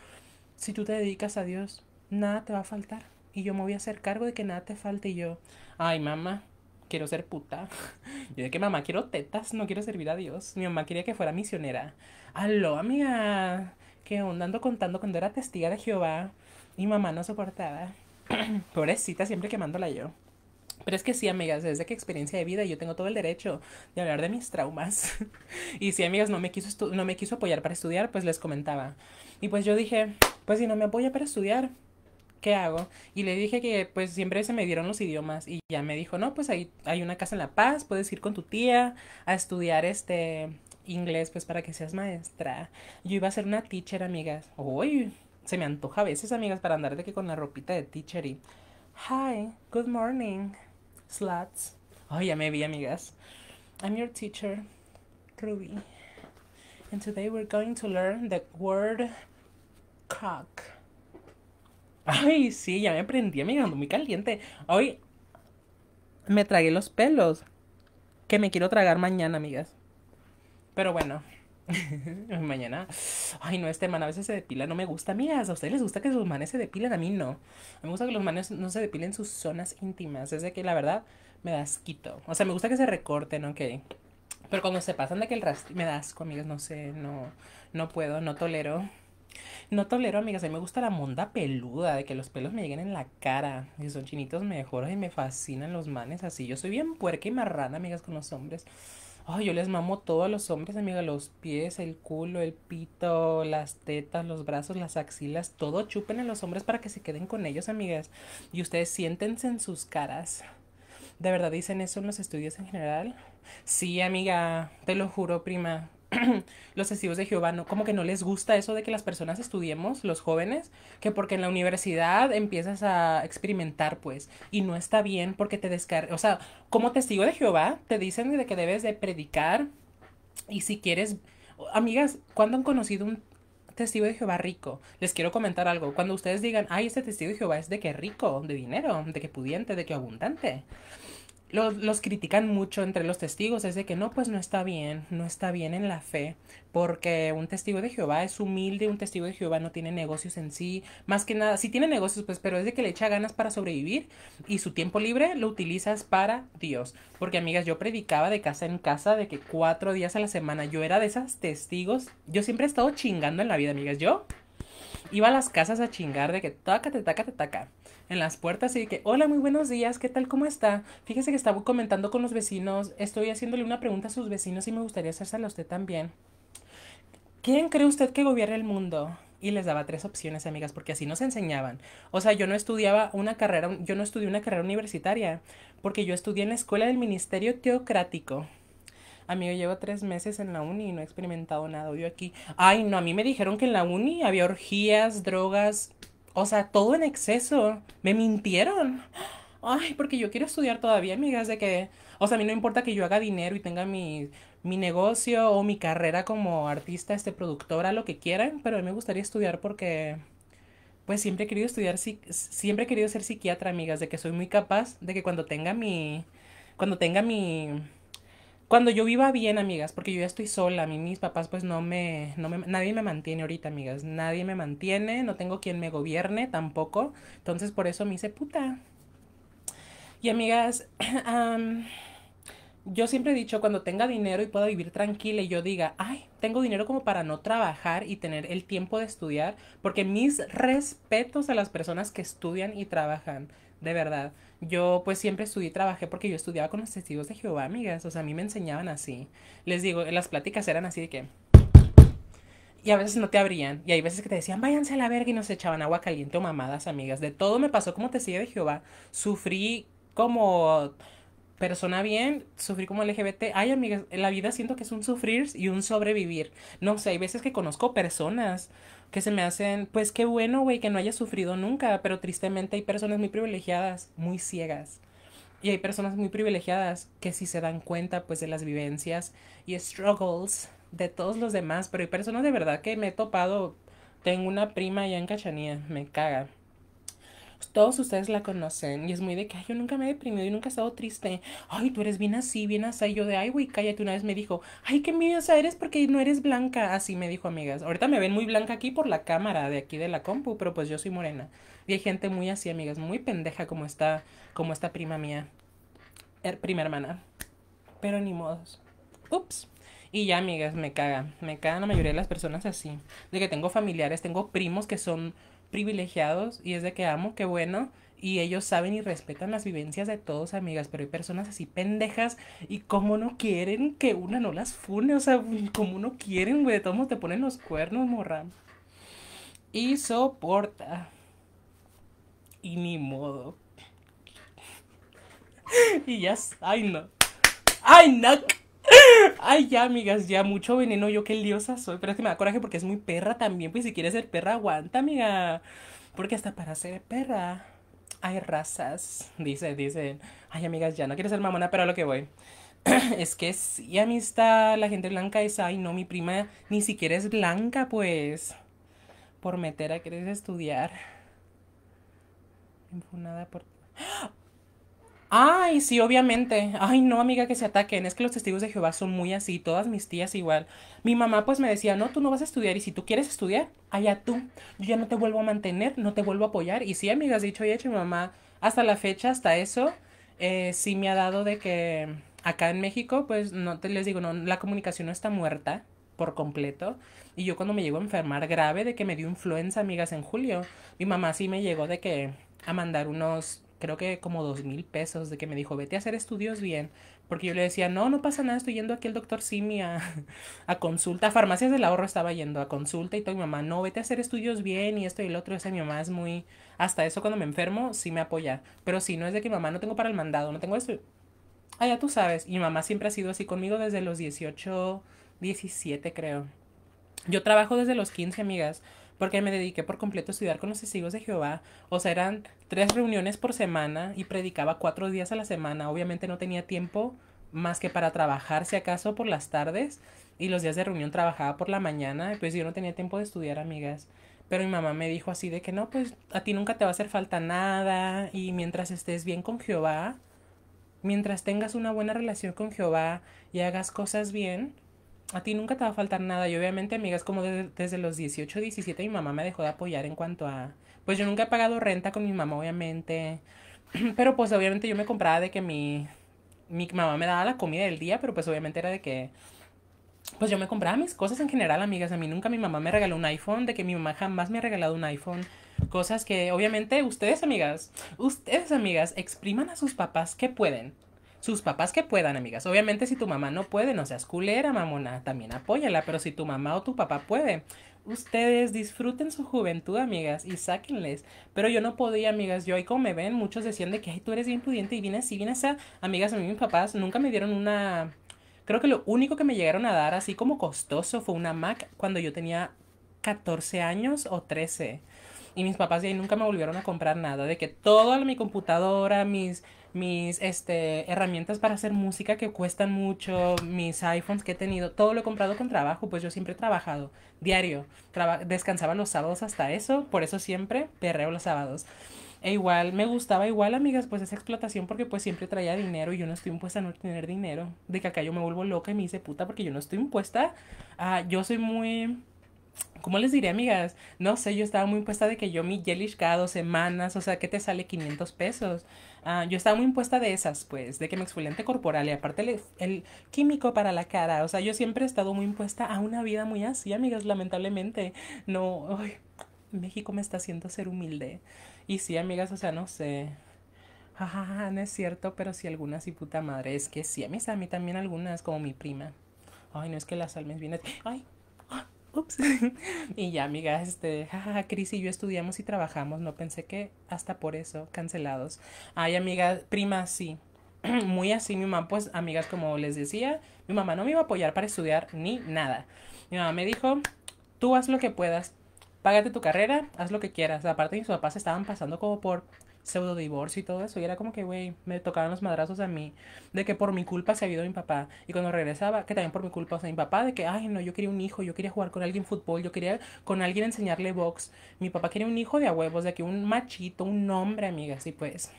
si tú te dedicas a Dios, nada te va a faltar. Y yo me voy a hacer cargo de que nada te falte y yo, ay, mamá, quiero ser puta. Yo de que mamá quiero tetas, no quiero servir a Dios. Mi mamá quería que fuera misionera. Aló, amiga. Que onda ando contando cuando era testiga de Jehová. Mi mamá no soportaba. Pobrecita, siempre quemándola yo. Pero es que sí, amigas, desde que experiencia de vida yo tengo todo el derecho de hablar de mis traumas. y si, amigas, no me, quiso no me quiso apoyar para estudiar, pues les comentaba. Y pues yo dije, pues si no me apoya para estudiar, ¿qué hago? Y le dije que pues siempre se me dieron los idiomas y ya me dijo, no, pues ahí hay una casa en La Paz, puedes ir con tu tía a estudiar este inglés pues para que seas maestra. Yo iba a ser una teacher, amigas. Uy, se me antoja a veces, amigas, para andar de que con la ropita de teacher y... Hi, good morning. Slats. Oh, ya me vi, amigas. I'm your teacher, Ruby. And today we're going to learn the word cock. Ay, sí, ya me aprendí amigas. muy caliente. Hoy me tragué los pelos que me quiero tragar mañana, amigas. Pero bueno. Mañana. Ay, no, este man a veces se depila. No me gusta. Amigas, a ustedes les gusta que sus manes se depilen. A mí no. Me gusta que los manes no se depilen sus zonas íntimas. Es de que la verdad me da asquito. O sea, me gusta que se recorten, ok. Pero cuando se pasan de que el rastro. Me da asco, amigas. No sé, no, no puedo, no tolero. No tolero, amigas. A mí me gusta la monda peluda, de que los pelos me lleguen en la cara. Y son chinitos mejor y me fascinan los manes así. Yo soy bien puerca y marrana, amigas, con los hombres yo les mamo todo a los hombres, amiga. Los pies, el culo, el pito, las tetas, los brazos, las axilas. Todo chupen a los hombres para que se queden con ellos, amigas. Y ustedes siéntense en sus caras. ¿De verdad dicen eso en los estudios en general? Sí, amiga. Te lo juro, prima. los testigos de Jehová no, como que no les gusta eso de que las personas estudiemos, los jóvenes, que porque en la universidad empiezas a experimentar, pues, y no está bien porque te descarga, o sea, como testigo de Jehová te dicen de que debes de predicar y si quieres, amigas, ¿cuándo han conocido un testigo de Jehová rico? Les quiero comentar algo, cuando ustedes digan, ay, este testigo de Jehová es de qué rico, de dinero, de qué pudiente, de qué abundante los, critican mucho entre los testigos, es de que no, pues no está bien, no está bien en la fe, porque un testigo de Jehová es humilde, un testigo de Jehová no tiene negocios en sí, más que nada, sí tiene negocios, pues, pero es de que le echa ganas para sobrevivir y su tiempo libre lo utilizas para Dios. Porque, amigas, yo predicaba de casa en casa de que cuatro días a la semana, yo era de esas testigos, yo siempre he estado chingando en la vida, amigas, yo iba a las casas a chingar de que taca, tácate, taca, en las puertas y que, hola, muy buenos días, ¿qué tal? ¿Cómo está? Fíjese que estaba comentando con los vecinos, estoy haciéndole una pregunta a sus vecinos y me gustaría hacérsela a usted también. ¿Quién cree usted que gobierna el mundo? y les daba tres opciones, amigas, porque así nos enseñaban. O sea, yo no estudiaba una carrera, yo no estudié una carrera universitaria, porque yo estudié en la escuela del Ministerio Teocrático. Amigo, llevo tres meses en la uni y no he experimentado nada. Yo aquí, ay, no, a mí me dijeron que en la uni había orgías, drogas, o sea, todo en exceso. Me mintieron. Ay, porque yo quiero estudiar todavía, amigas, de que... O sea, a mí no importa que yo haga dinero y tenga mi, mi negocio o mi carrera como artista, este, productora, lo que quieran, pero a mí me gustaría estudiar porque pues siempre he querido estudiar, siempre he querido ser psiquiatra, amigas, de que soy muy capaz, de que cuando tenga mi, cuando tenga mi, cuando yo viva bien, amigas, porque yo ya estoy sola, a mí mis papás pues no me, no me, nadie me mantiene ahorita, amigas, nadie me mantiene, no tengo quien me gobierne tampoco, entonces por eso me hice puta. Y amigas, yo siempre he dicho, cuando tenga dinero y pueda vivir tranquila y yo diga, ay, tengo dinero como para no trabajar y tener el tiempo de estudiar, porque mis respetos a las personas que estudian y trabajan de verdad. Yo pues siempre estudié y trabajé porque yo estudiaba con los testigos de Jehová, amigas. O sea, a mí me enseñaban así. Les digo, las pláticas eran así de que... Y a veces no te abrían. Y hay veces que te decían, váyanse a la verga y nos echaban agua caliente o mamadas, amigas. De todo me pasó como testigo de Jehová. Sufrí como persona bien, sufrí como LGBT. Ay, amigas, la vida siento que es un sufrir y un sobrevivir. No sé, hay veces que conozco personas que se me hacen, pues qué bueno, güey, que no haya sufrido nunca, pero tristemente hay personas muy privilegiadas, muy ciegas. Y hay personas muy privilegiadas que sí se dan cuenta, pues, de las vivencias y struggles de todos los demás, pero hay personas de verdad que me he topado. Tengo una prima allá en Cachanía, me caga. Pues, todos ustedes la conocen y es muy de que, ay, yo nunca me he deprimido, y nunca he estado triste, ay, tú eres bien así, bien así, yo de, ay, güey, cállate, una vez me dijo, ay, qué envidiosa eres porque no eres blanca, así me dijo, amigas, ahorita me ven muy blanca aquí por la cámara de aquí de la compu, pero pues yo soy morena y hay gente muy así, amigas, muy pendeja como esta, como esta prima mía, prima hermana, pero ni modos, ups. Y ya, amigas, me caga. Me cagan la mayoría de las personas así. De que tengo familiares, tengo primos que son privilegiados y es de que amo, qué bueno. Y ellos saben y respetan las vivencias de todos, amigas, pero hay personas así pendejas y como no quieren que una no las fune, o sea, como no quieren, güey, de todos te ponen los cuernos, morra. Y soporta. Y ni modo. y ya, ay no. Ay no. Ay, ya, amigas, ya mucho veneno. Yo qué liosa soy. Pero es que me da coraje porque es muy perra también. Pues si quieres ser perra, aguanta, amiga. Porque hasta para ser perra hay razas. Dice, dice Ay, amigas, ya no quiero ser mamona, pero a lo que voy. es que sí, amistad. La gente blanca es. Ay, no, mi prima ni siquiera es blanca, pues. Por meter a querer estudiar. Infunada por. ¡Ah! Ay, sí, obviamente. Ay, no, amiga, que se ataquen. Es que los testigos de Jehová son muy así, todas mis tías igual. Mi mamá pues me decía, no, tú no vas a estudiar y si tú quieres estudiar, allá tú. Yo ya no te vuelvo a mantener, no te vuelvo a apoyar. Y sí, amigas, dicho y hecho, mi mamá, hasta la fecha, hasta eso, eh, sí me ha dado de que acá en México, pues no te les digo, no, la comunicación no está muerta por completo. Y yo cuando me llego a enfermar grave de que me dio influenza, amigas, en julio, mi mamá sí me llegó de que a mandar unos creo que como dos mil pesos de que me dijo, vete a hacer estudios bien, porque yo le decía, no, no pasa nada, estoy yendo aquí al doctor Simi a, consulta, a farmacias del ahorro estaba yendo a consulta y todo, mi mamá, no, vete a hacer estudios bien y esto y el otro, o mi mamá es muy, hasta eso cuando me enfermo, sí me apoya, pero si no es de que mi mamá no tengo para el mandado, no tengo esto, ah, ya tú sabes, y mi mamá siempre ha sido así conmigo desde los 18, 17 creo. Yo trabajo desde los 15, amigas porque me dediqué por completo a estudiar con los testigos de Jehová. O sea, eran tres reuniones por semana y predicaba cuatro días a la semana. Obviamente no tenía tiempo más que para trabajar, si acaso, por las tardes. Y los días de reunión trabajaba por la mañana. Pues yo no tenía tiempo de estudiar, amigas. Pero mi mamá me dijo así de que no, pues a ti nunca te va a hacer falta nada. Y mientras estés bien con Jehová, mientras tengas una buena relación con Jehová y hagas cosas bien, a ti nunca te va a faltar nada. Y obviamente, amigas, como desde los 18, 17, mi mamá me dejó de apoyar en cuanto a, pues yo nunca he pagado renta con mi mamá, obviamente. Pero pues obviamente yo me compraba de que mi, mi mamá me daba la comida del día, pero pues obviamente era de que, pues yo me compraba mis cosas en general, amigas. A mí nunca mi mamá me regaló un iPhone, de que mi mamá jamás me ha regalado un iPhone. Cosas que obviamente ustedes, amigas, ustedes, amigas, expriman a sus papás que pueden sus papás que puedan, amigas. Obviamente, si tu mamá no puede, no seas culera, mamona, también apóyala, pero si tu mamá o tu papá puede, ustedes disfruten su juventud, amigas, y sáquenles. Pero yo no podía, amigas. Yo ahí como me ven, muchos decían de que, ay, tú eres bien pudiente y vienes así, vienes así. Amigas, a mí mis papás nunca me dieron una... Creo que lo único que me llegaron a dar así como costoso fue una Mac cuando yo tenía 14 años o 13. Y mis papás de ahí nunca me volvieron a comprar nada. De que toda mi computadora, mis mis este, herramientas para hacer música que cuestan mucho, mis iPhones que he tenido, todo lo he comprado con trabajo, pues yo siempre he trabajado diario, descansaba los sábados hasta eso, por eso siempre perreo los sábados. E igual, me gustaba igual, amigas, pues esa explotación porque pues siempre traía dinero y yo no estoy impuesta a no tener dinero. De que acá yo me vuelvo loca y me hice puta porque yo no estoy impuesta. yo soy muy... ¿Cómo les diré, amigas? No sé, yo estaba muy impuesta de que yo mi Jellish cada dos semanas, o sea, que te sale 500 pesos. Ah, yo estaba muy impuesta de esas, pues, de que me exfoliante corporal y aparte el, químico para la cara. O sea, yo siempre he estado muy impuesta a una vida muy así, amigas, lamentablemente. No, ay, México me está haciendo ser humilde. Y sí, amigas, o sea, no sé. Ajá, no es cierto, pero sí algunas y puta madre. Es que sí, a mí, a mí también algunas, como mi prima. Ay, no es que las almas vienen. Ay, ups. y ya, amiga, este, jajaja, Cris y yo estudiamos y trabajamos, no pensé que hasta por eso, cancelados. Ay, amiga, prima, sí. Muy así, mi mamá, pues, amigas, como les decía, mi mamá no me iba a apoyar para estudiar ni nada. Mi mamá me dijo, tú haz lo que puedas, págate tu carrera, haz lo que quieras. Aparte, mis papás estaban pasando como por pseudo divorcio y todo eso. Y era como que, güey, me tocaban los madrazos a mí de que por mi culpa se había ido mi papá. Y cuando regresaba, que también por mi culpa, o sea, mi papá de que, ay, no, yo quería un hijo, yo quería jugar con alguien fútbol, yo quería con alguien enseñarle box. Mi papá quería un hijo de a huevos, de que un machito, un hombre, amigas. Y pues,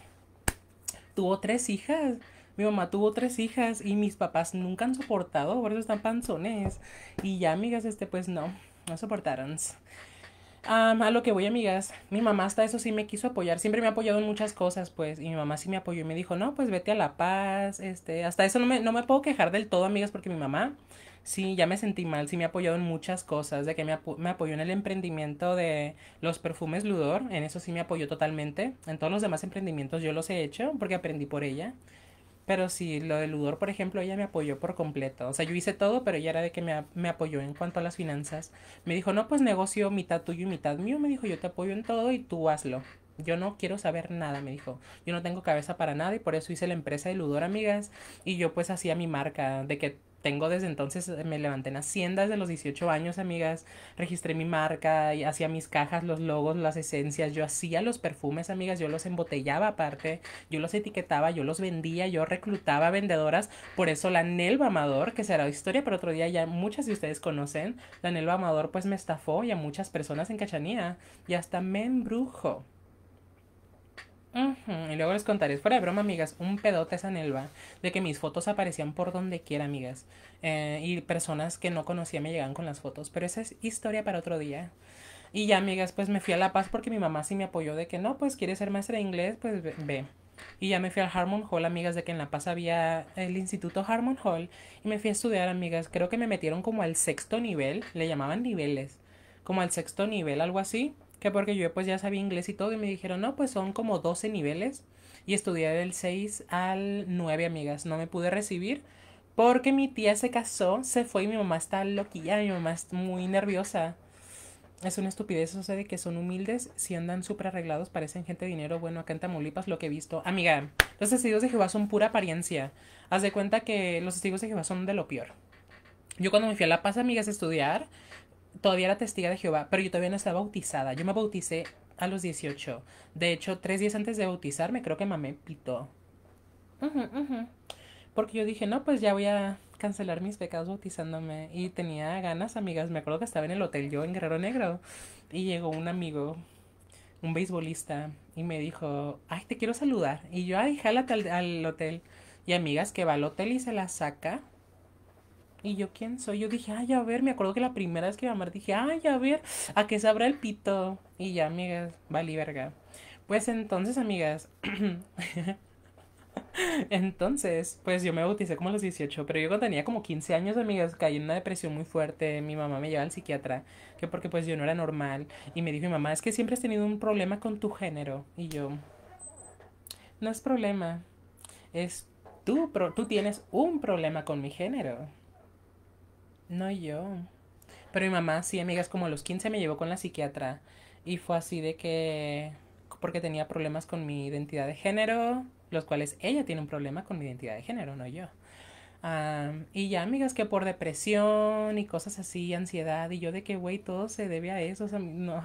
tuvo tres hijas. Mi mamá tuvo tres hijas y mis papás nunca han soportado, por eso están panzones. Y ya, amigas, este, pues no, no soportaron a lo que voy, amigas, mi mamá hasta eso sí me quiso apoyar, siempre me ha apoyado en muchas cosas, pues, y mi mamá sí me apoyó y me dijo, no, pues vete a La Paz, este, hasta eso no me, no me puedo quejar del todo, amigas, porque mi mamá, sí, ya me sentí mal, sí me ha apoyado en muchas cosas, de que me, me apoyó en el emprendimiento de los perfumes Ludor, en eso sí me apoyó totalmente, en todos los demás emprendimientos yo los he hecho, porque aprendí por ella, pero sí, lo del Ludor, por ejemplo, ella me apoyó por completo. O sea, yo hice todo, pero ella era de que me, me, apoyó en cuanto a las finanzas. Me dijo, no, pues negocio mitad tuyo y mitad mío. Me dijo, yo te apoyo en todo y tú hazlo. Yo no quiero saber nada, me dijo. Yo no tengo cabeza para nada y por eso hice la empresa de Ludor Amigas y yo pues hacía mi marca de que tengo desde entonces, me levanté en Hacienda desde los 18 años, amigas. Registré mi marca, y hacía mis cajas, los logos, las esencias. Yo hacía los perfumes, amigas. Yo los embotellaba aparte. Yo los etiquetaba, yo los vendía, yo reclutaba vendedoras. Por eso la Nelva Amador, que será historia pero otro día, ya muchas de ustedes conocen. La Nelva Amador, pues me estafó y a muchas personas en Cachanía. Y hasta me embrujo. Y luego les contaré, fuera de broma, amigas, un pedote esa nelva de que mis fotos aparecían por donde quiera, amigas. Eh, y personas que no conocía me llegaban con las fotos. Pero esa es historia para otro día. Y ya, amigas, pues me fui a La Paz porque mi mamá sí me apoyó de que no, pues quiere ser maestra de inglés, pues ve. Y ya me fui al Harmon Hall, amigas, de que en La Paz había el Instituto Harmon Hall. Y me fui a estudiar, amigas. Creo que me metieron como al sexto nivel, le llamaban niveles, como al sexto nivel, algo así que porque yo pues ya sabía inglés y todo y me dijeron, no, pues son como 12 niveles y estudié del 6 al 9, amigas, no me pude recibir porque mi tía se casó, se fue y mi mamá está loquilla, mi mamá está muy nerviosa. Es una estupidez eso de que son humildes, si andan súper arreglados, parecen gente de dinero. Bueno, acá en Tamaulipas lo que he visto. Amiga, los testigos de Jehová son pura apariencia. Haz de cuenta que los testigos de Jehová son de lo peor. Yo cuando me fui a La Paz, amigas, a estudiar, todavía era testiga de Jehová, pero yo todavía no estaba bautizada. Yo me bauticé a los 18. De hecho, tres días antes de bautizarme, creo que mamé pito. Porque yo dije, no, pues ya voy a cancelar mis pecados bautizándome. Y tenía ganas, amigas. Me acuerdo que estaba en el hotel yo en Guerrero Negro. Y llegó un amigo, un beisbolista, y me dijo, ay, te quiero saludar. Y yo, ay, jálate al, al hotel. Y amigas que va al hotel y se la saca y yo, ¿quién soy? Yo dije, ay, a ver, me acuerdo que la primera vez que iba a amar dije, ay, a ver, ¿a qué abra el pito? Y ya, amigas, vale verga. Pues entonces, amigas, entonces, pues yo me bauticé como a los 18, pero yo cuando tenía como 15 años, amigas, caí en una depresión muy fuerte. Mi mamá me llevaba al psiquiatra, que porque pues yo no era normal. Y me dijo mi mamá, es que siempre has tenido un problema con tu género. Y yo, no es problema, es tú, pro tú tienes un problema con mi género. No yo. Pero mi mamá, sí, amigas, como a los 15 me llevó con la psiquiatra. Y fue así de que. Porque tenía problemas con mi identidad de género, los cuales ella tiene un problema con mi identidad de género, no yo. y ya, amigas, que por depresión y cosas así, ansiedad, y yo de que, güey, todo se debe a eso. O sea, no,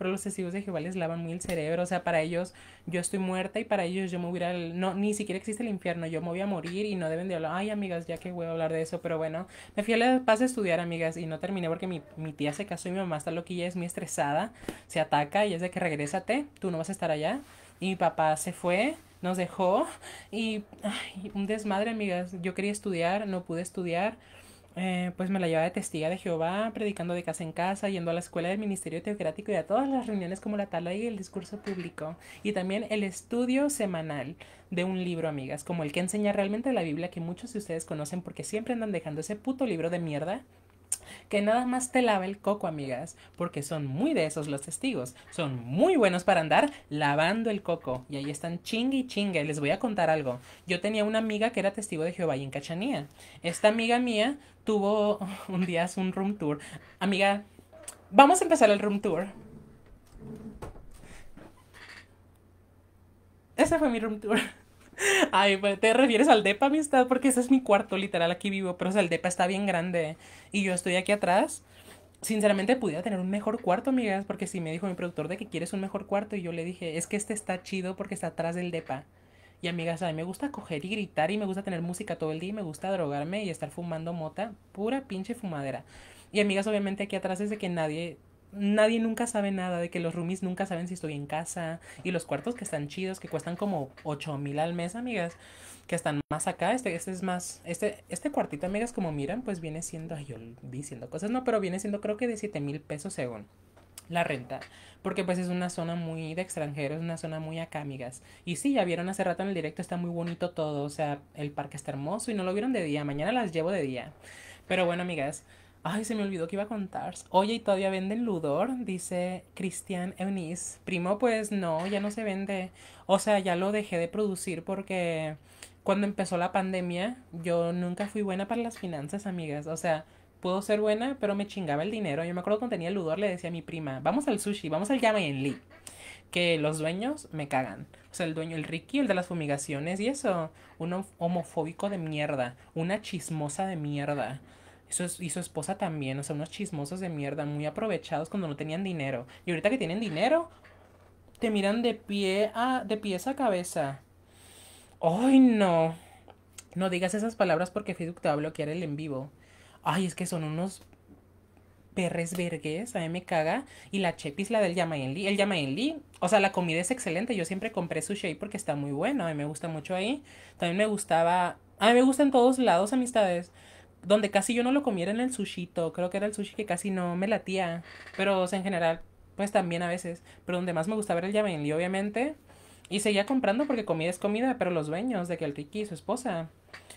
pero los testigos de Jehová les lavan muy el cerebro, o sea, para ellos yo estoy muerta y para ellos yo me hubiera, no, ni siquiera existe el infierno, yo me voy a morir y no deben de hablar, ay amigas, ya que voy a hablar de eso, pero bueno, me fui a la paz a estudiar, amigas, y no terminé porque mi, tía se casó y mi mamá está loquilla, es muy estresada, se ataca y es de que regrésate, tú no vas a estar allá, y mi papá se fue, nos dejó y un desmadre, amigas, yo quería estudiar, no pude estudiar, eh, pues me la llevaba de testiga de Jehová, predicando de casa en casa, yendo a la escuela del Ministerio Teocrático y a todas las reuniones como la tala y el discurso público. Y también el estudio semanal de un libro, amigas, como el que enseña realmente la Biblia que muchos de ustedes conocen porque siempre andan dejando ese puto libro de mierda que nada más te lava el coco, amigas, porque son muy de esos los testigos. Son muy buenos para andar lavando el coco. Y ahí están chingue y chingue. Les voy a contar algo. Yo tenía una amiga que era testigo de Jehová y en Cachanía. Esta amiga mía tuvo un día un room tour. Amiga, vamos a empezar el room tour. Ese fue mi room tour. Ay, pues, te refieres al depa, amistad, porque ese es mi cuarto, literal, aquí vivo, pero o sea, el depa está bien grande y yo estoy aquí atrás. Sinceramente, pudiera tener un mejor cuarto, amigas, porque si me dijo mi productor de que quieres un mejor cuarto y yo le dije, es que este está chido porque está atrás del depa. Y amigas, a mí me gusta coger y gritar y me gusta tener música todo el día y me gusta drogarme y estar fumando mota, pura pinche fumadera. Y amigas, obviamente aquí atrás es de que nadie nadie nunca sabe nada, de que los roomies nunca saben si estoy en casa y los cuartos que están chidos, que cuestan como 8 mil al mes, amigas, que están más acá, este, este es más, este, este cuartito, amigas, como miran, pues viene siendo, ay, yo diciendo cosas, no, pero viene siendo creo que de 7 mil pesos según la renta, porque pues es una zona muy de extranjeros, es una zona muy acá, amigas. Y sí, ya vieron hace rato en el directo, está muy bonito todo, o sea, el parque está hermoso y no lo vieron de día, mañana las llevo de día. Pero bueno, amigas, Ay, se me olvidó que iba a contar. Oye, ¿y todavía venden Ludor? Dice Cristian Eunice. Primo, pues no, ya no se vende. O sea, ya lo dejé de producir porque cuando empezó la pandemia, yo nunca fui buena para las finanzas, amigas. O sea, puedo ser buena, pero me chingaba el dinero. Yo me acuerdo cuando tenía Ludor, le decía a mi prima, vamos al sushi, vamos al yamayenli Lee. Que los dueños me cagan. O sea, el dueño, el Ricky, el de las fumigaciones y eso. Un homofóbico de mierda. Una chismosa de mierda y su esposa también, o sea, unos chismosos de mierda, muy aprovechados cuando no tenían dinero. Y ahorita que tienen dinero, te miran de pie a, de pies a cabeza. Ay, no. No digas esas palabras porque Facebook te va a bloquear el en vivo. Ay, es que son unos perres vergués. a mí me caga. Y la chepis, la del Yamaenli. El Yamaenli, o sea, la comida es excelente. Yo siempre compré su ahí porque está muy bueno. A mí me gusta mucho ahí. También me gustaba. A mí me gusta en todos lados, amistades donde casi yo no lo comiera en el sushito. Creo que era el sushi que casi no me latía. Pero, o sea, en general, pues también a veces. Pero donde más me gustaba era el Yamenli, obviamente. Y seguía comprando porque comida es comida, pero los dueños de que el Ricky y su esposa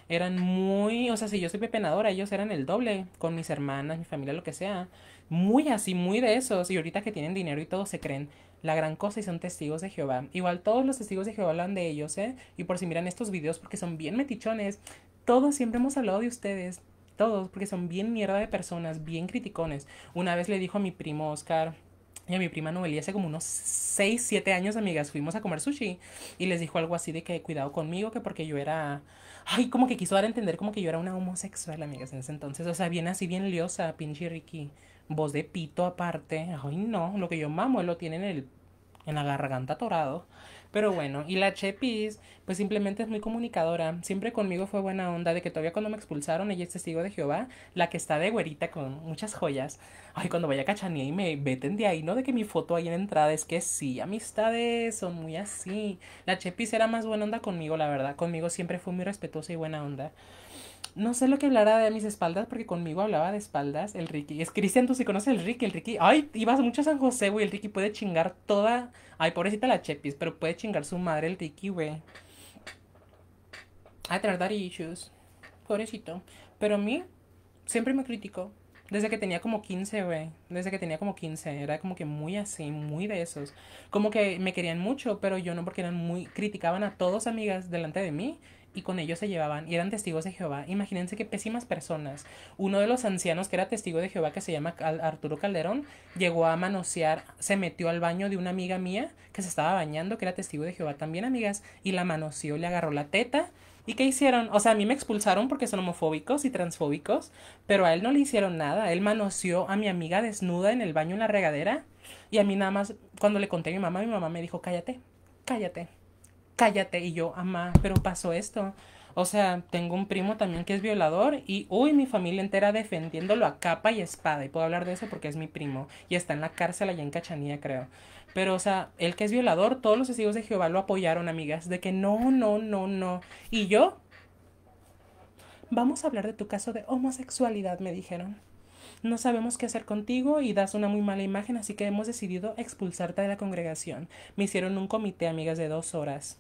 eran muy, o sea, si yo soy pepenadora, ellos eran el doble con mis hermanas, mi familia, lo que sea. Muy así, muy de esos. Y ahorita que tienen dinero y todo se creen la gran cosa y son testigos de Jehová. Igual todos los testigos de Jehová hablan de ellos, ¿eh? Y por si miran estos videos porque son bien metichones, todos siempre hemos hablado de ustedes todos, porque son bien mierda de personas, bien criticones. Una vez le dijo a mi primo Oscar y a mi prima Noelia hace como unos 6, 7 años, amigas, fuimos a comer sushi y les dijo algo así de que cuidado conmigo, que porque yo era, ay, como que quiso dar a entender como que yo era una homosexual, amigas, en ese entonces, o sea, bien así, bien liosa, pinche Ricky, voz de pito aparte, ay, no, lo que yo mamo, él lo tiene en el, en la garganta torado. Pero bueno, y la Chepis, pues simplemente es muy comunicadora. Siempre conmigo fue buena onda, de que todavía cuando me expulsaron, ella es testigo de Jehová, la que está de güerita con muchas joyas. Ay, cuando vaya a Cachanía y me veten de ahí, ¿no? De que mi foto ahí en entrada es que sí, amistades son muy así. La Chepis era más buena onda conmigo, la verdad. Conmigo siempre fue muy respetuosa y buena onda. No sé lo que hablará de mis espaldas, porque conmigo hablaba de espaldas el Ricky. Es Cristian, tú sí conoces el Ricky, el Ricky. Ay, ibas mucho a San José, güey. El Ricky puede chingar toda. Ay, pobrecita la Chepis, pero puede chingar su madre el Ricky, güey. Ay, tener issues. Pobrecito. Pero a mí siempre me criticó. Desde que tenía como 15, güey. Desde que tenía como 15. Era como que muy así, muy de esos. Como que me querían mucho, pero yo no, porque eran muy. Criticaban a todos, amigas, delante de mí y con ellos se llevaban y eran testigos de Jehová. Imagínense qué pésimas personas. Uno de los ancianos que era testigo de Jehová, que se llama Arturo Calderón, llegó a manosear, se metió al baño de una amiga mía que se estaba bañando, que era testigo de Jehová también, amigas, y la manoseó, le agarró la teta. ¿Y qué hicieron? O sea, a mí me expulsaron porque son homofóbicos y transfóbicos, pero a él no le hicieron nada. Él manoseó a mi amiga desnuda en el baño en la regadera y a mí nada más, cuando le conté a mi mamá, mi mamá me dijo, cállate, cállate cállate. Y yo, amá, pero pasó esto. O sea, tengo un primo también que es violador y, uy, mi familia entera defendiéndolo a capa y espada. Y puedo hablar de eso porque es mi primo y está en la cárcel allá en Cachanía, creo. Pero, o sea, el que es violador, todos los testigos de Jehová lo apoyaron, amigas, de que no, no, no, no. Y yo, vamos a hablar de tu caso de homosexualidad, me dijeron no sabemos qué hacer contigo y das una muy mala imagen, así que hemos decidido expulsarte de la congregación. Me hicieron un comité, amigas, de dos horas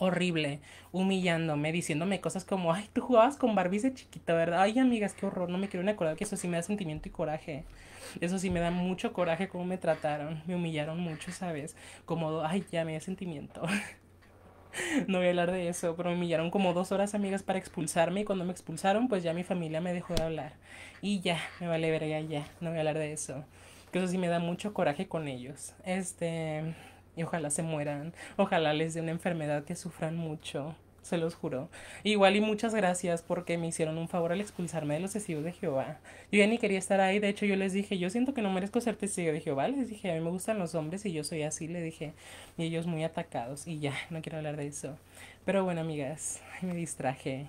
horrible, humillándome, diciéndome cosas como, ay, tú jugabas con Barbies de chiquita, ¿verdad? Ay, amigas, qué horror, no me quiero ni acordar que eso sí me da sentimiento y coraje. Eso sí me da mucho coraje cómo me trataron, me humillaron mucho, ¿sabes? Como, ay, ya me da sentimiento. no voy a hablar de eso, pero me humillaron como dos horas, amigas, para expulsarme. Y cuando me expulsaron, pues ya mi familia me dejó de hablar. Y ya, me vale verga, ya, no voy a hablar de eso. Que eso sí me da mucho coraje con ellos. Este. Y ojalá se mueran. Ojalá les dé una enfermedad que sufran mucho se los juro. Igual y muchas gracias porque me hicieron un favor al expulsarme de los testigos de Jehová. Yo ya ni quería estar ahí, de hecho yo les dije, yo siento que no merezco ser testigo de Jehová, les dije, a mí me gustan los hombres y yo soy así, le dije, y ellos muy atacados y ya, no quiero hablar de eso. Pero bueno, amigas, me distraje.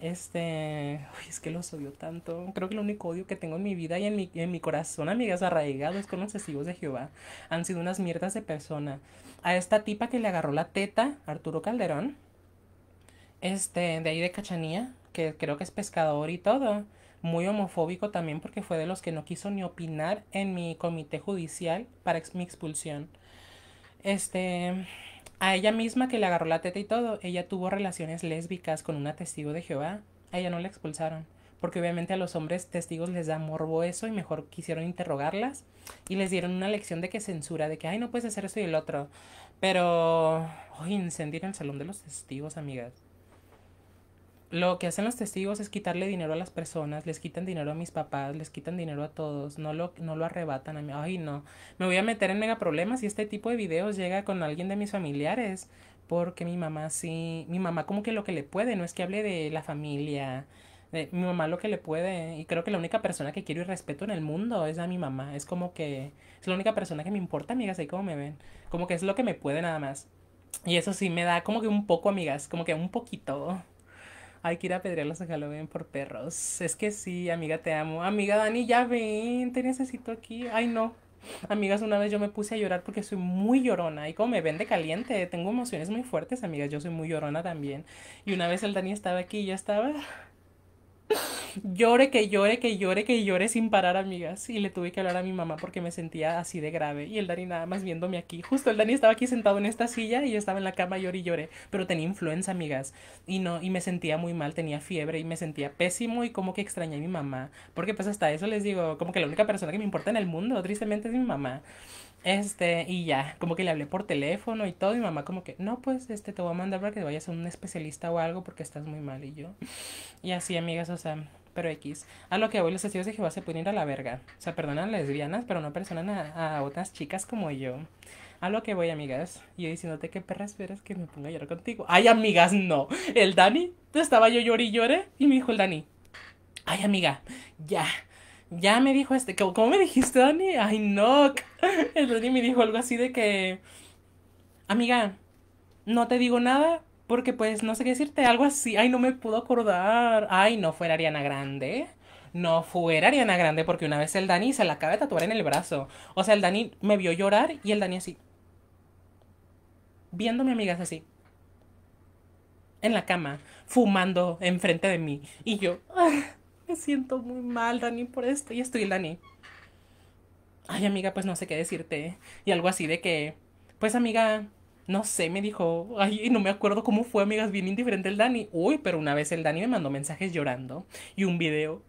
Este, uy, es que los odio tanto. Creo que el único odio que tengo en mi vida y en mi, en mi corazón, amigas, arraigado es con los testigos de Jehová. Han sido unas mierdas de persona. A esta tipa que le agarró la teta, Arturo Calderón, este, de ahí de Cachanía, que creo que es pescador y todo, muy homofóbico también porque fue de los que no quiso ni opinar en mi comité judicial para mi expulsión. Este, a ella misma que le agarró la teta y todo, ella tuvo relaciones lésbicas con una testigo de Jehová. A ella no la expulsaron, porque obviamente a los hombres testigos les da morbo eso y mejor quisieron interrogarlas y les dieron una lección de que censura, de que, ay, no puedes hacer eso y el otro. Pero, hoy el salón de los testigos, amigas lo que hacen los testigos es quitarle dinero a las personas, les quitan dinero a mis papás, les quitan dinero a todos, no lo, no lo arrebatan a mí. Ay, no, me voy a meter en mega problemas si este tipo de videos llega con alguien de mis familiares, porque mi mamá sí, mi mamá como que lo que le puede, no es que hable de la familia, de mi mamá lo que le puede, y creo que la única persona que quiero y respeto en el mundo es a mi mamá, es como que es la única persona que me importa, amigas, ahí como me ven, como que es lo que me puede nada más. Y eso sí me da como que un poco, amigas, como que un poquito. Hay que ir a pedrearlos a Halloween por perros. Es que sí, amiga, te amo. Amiga Dani, ya ven, te necesito aquí. Ay, no. Amigas, una vez yo me puse a llorar porque soy muy llorona y como me ven de caliente, tengo emociones muy fuertes, amigas, yo soy muy llorona también. Y una vez el Dani estaba aquí y yo estaba llore, que llore, que llore, que llore sin parar, amigas. Y le tuve que hablar a mi mamá porque me sentía así de grave. Y el Dani nada más viéndome aquí. Justo el Dani estaba aquí sentado en esta silla y yo estaba en la cama llore, y lloré. Pero tenía influenza, amigas. Y no, y me sentía muy mal, tenía fiebre y me sentía pésimo y como que extrañé a mi mamá. Porque pues hasta eso les digo, como que la única persona que me importa en el mundo, tristemente, es mi mamá. Este, y ya, como que le hablé por teléfono y todo, y mamá como que, no, pues, este, te voy a mandar para que te vayas a un especialista o algo porque estás muy mal, y yo, y así, amigas, o sea, pero X, a lo que voy, los estudios de Jehová se pueden ir a la verga, o sea, perdonan lesbianas, pero no perdonan a, otras chicas como yo, a lo que voy, amigas, y yo diciéndote, qué perras esperas que me ponga a llorar contigo, ay, amigas, no, el Dani, estaba yo lloré y lloré, y me dijo el Dani, ay, amiga, ya, ya me dijo este, ¿cómo, me dijiste, Dani? Ay, no. El Dani me dijo algo así de que, amiga, no te digo nada porque pues no sé qué decirte, algo así. Ay, no me puedo acordar. Ay, no fuera Ariana Grande. No fuera Ariana Grande porque una vez el Dani se la acaba de tatuar en el brazo. O sea, el Dani me vio llorar y el Dani así. Viéndome amigas así. En la cama, fumando enfrente de mí. Y yo me siento muy mal, Dani, por esto y estoy, Dani. Ay, amiga, pues no sé qué decirte. Y algo así de que, pues amiga, no sé, me dijo, ay, no me acuerdo cómo fue, amigas, bien indiferente el Dani. Uy, pero una vez el Dani me mandó mensajes llorando y un video.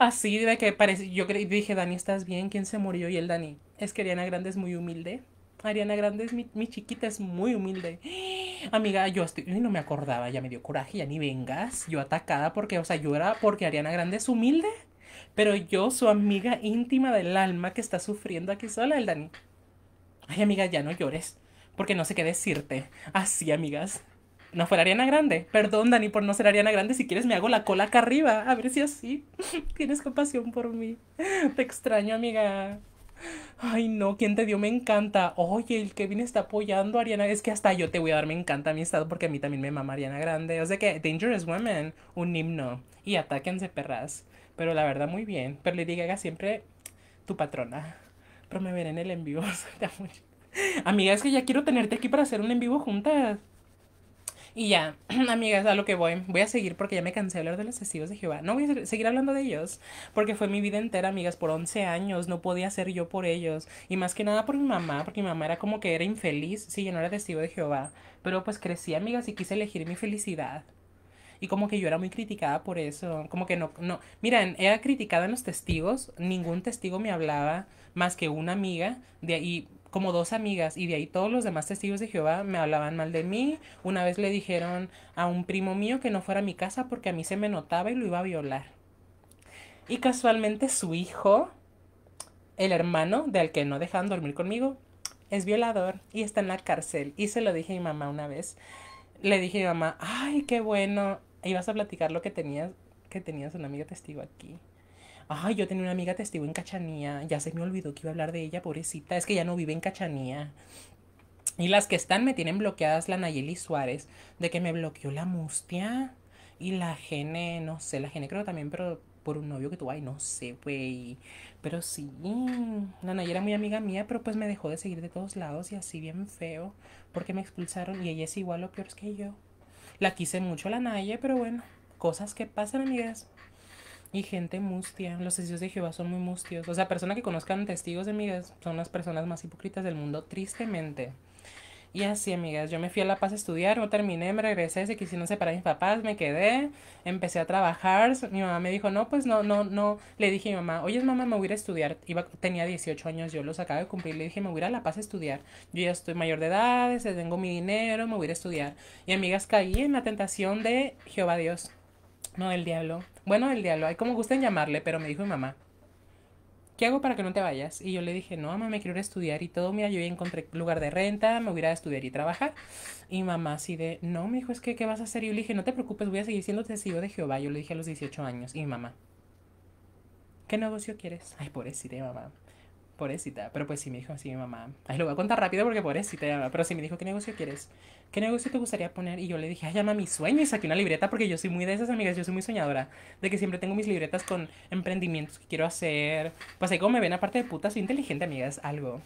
Así de que parece, yo dije, Dani, ¿estás bien? ¿Quién se murió? Y el Dani, es que Ariana Grande es muy humilde. Ariana Grande es mi, chiquita, es muy humilde. Amiga, yo estoy, no me acordaba, ya me dio coraje, ya ni vengas. Yo atacada porque, o sea, yo era porque Ariana Grande es humilde. Pero yo, su amiga íntima del alma que está sufriendo aquí sola, el Dani. Ay, amiga, ya no llores, porque no sé qué decirte. Así, amigas. No fuera Ariana Grande. Perdón, Dani, por no ser Ariana Grande. Si quieres, me hago la cola acá arriba. A ver si así tienes compasión por mí. Te extraño, amiga. Ay, no, ¿quién te dio? Me encanta. Oye, el Kevin está apoyando a Ariana. Es que hasta yo te voy a dar, me encanta a mi estado porque a mí también me mama Ariana Grande. O sea que Dangerous Women, un himno. Y atáquense, perras. Pero la verdad, muy bien. Pero le diga siempre tu patrona. Pero me veré en el envío. Amiga, es que ya quiero tenerte aquí para hacer un en vivo juntas. Y ya, amigas, a lo que voy. Voy a seguir porque ya me cansé de hablar de los testigos de Jehová. No voy a seguir hablando de ellos porque fue mi vida entera, amigas, por 11 años. No podía ser yo por ellos. Y más que nada por mi mamá, porque mi mamá era como que era infeliz. Sí, yo no era testigo de Jehová. Pero pues crecí, amigas, y quise elegir mi felicidad y como que yo era muy criticada por eso, como que no, no, miren, era criticada en los testigos, ningún testigo me hablaba más que una amiga, de ahí como dos amigas y de ahí todos los demás testigos de Jehová me hablaban mal de mí. Una vez le dijeron a un primo mío que no fuera a mi casa porque a mí se me notaba y lo iba a violar. Y casualmente su hijo, el hermano del que no dejaban dormir conmigo, es violador y está en la cárcel. Y se lo dije a mi mamá una vez. Le dije a mi mamá, ay, qué bueno. Ibas a platicar lo que tenías, que tenías un amigo testigo aquí. Ay, yo tenía una amiga testigo en Cachanía. Ya se me olvidó que iba a hablar de ella, pobrecita. Es que ya no vive en Cachanía. Y las que están me tienen bloqueadas la Nayeli Suárez, de que me bloqueó la mustia. Y la Gene, no sé, la Gene creo también, pero por un novio que tuvo, ay, no sé, güey. Pero sí, la Nayeli era muy amiga mía, pero pues me dejó de seguir de todos lados y así bien feo, porque me expulsaron y ella es igual o peor que yo. La quise mucho la Nayeli pero bueno, cosas que pasan, amigas y gente mustia. Los testigos de Jehová son muy mustios. O sea, personas que conozcan testigos, de amigas, son las personas más hipócritas del mundo, tristemente. Y así, amigas, yo me fui a La Paz a estudiar, no terminé, me regresé, se quisieron separar mis papás, me quedé, empecé a trabajar. Mi mamá me dijo, no, pues no, no, no. Le dije a mi mamá, oye, mamá, me voy a ir a estudiar. Iba, tenía 18 años, yo los acabo de cumplir. Le dije, me voy a ir a La Paz a estudiar. Yo ya estoy mayor de edad, tengo mi dinero, me voy a ir a estudiar. Y, amigas, caí en la tentación de Jehová Dios. No, el diablo. Bueno, el diablo, hay como gusten llamarle, pero me dijo mi mamá, ¿qué hago para que no te vayas? Y yo le dije, no, mamá, me quiero ir a estudiar y todo, mira, yo ya encontré lugar de renta, me voy a ir a estudiar y trabajar. Y mamá así de, no, me dijo, es que, ¿qué vas a hacer? Y yo le dije, no te preocupes, voy a seguir siendo testigo de Jehová. Yo le dije a los 18 años. Y mi mamá, ¿qué negocio quieres? Ay, pobrecita, mamá pobrecita. Pero pues sí me dijo así mi mamá. Ay, lo voy a contar rápido porque pobrecita, mamá. Pero sí me dijo, ¿qué negocio quieres? ¿Qué negocio te gustaría poner? Y yo le dije, ay, llama mi sueño. Y saqué una libreta porque yo soy muy de esas amigas, yo soy muy soñadora. De que siempre tengo mis libretas con emprendimientos que quiero hacer. Pues ahí como me ven, aparte de puta, soy inteligente, amigas, algo.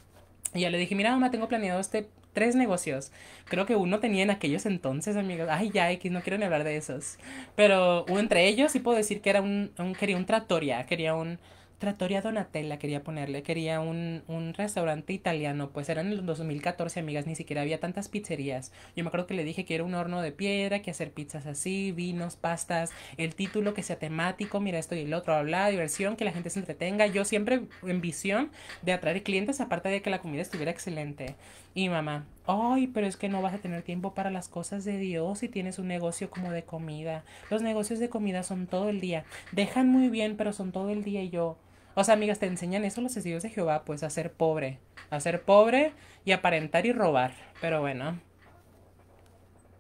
Y yo le dije, mira, mamá, tengo planeado este tres negocios. Creo que uno tenía en aquellos entonces, amigos. Ay, ya, X, no quiero ni hablar de esos. Pero uno entre ellos sí puedo decir que era un, un quería un tratoria, quería un Trattoria Donatella quería ponerle, quería un, un restaurante italiano, pues eran en el 2014, amigas, ni siquiera había tantas pizzerías. Yo me acuerdo que le dije que era un horno de piedra, que hacer pizzas así, vinos, pastas, el título que sea temático, mira esto y el otro, habla, diversión, que la gente se entretenga. Yo siempre en visión de atraer clientes, aparte de que la comida estuviera excelente. Y mamá, ay, pero es que no vas a tener tiempo para las cosas de Dios si tienes un negocio como de comida. Los negocios de comida son todo el día. Dejan muy bien, pero son todo el día y yo o sea, amigas, te enseñan eso los testigos de Jehová, pues a ser pobre, a ser pobre y aparentar y robar. Pero bueno,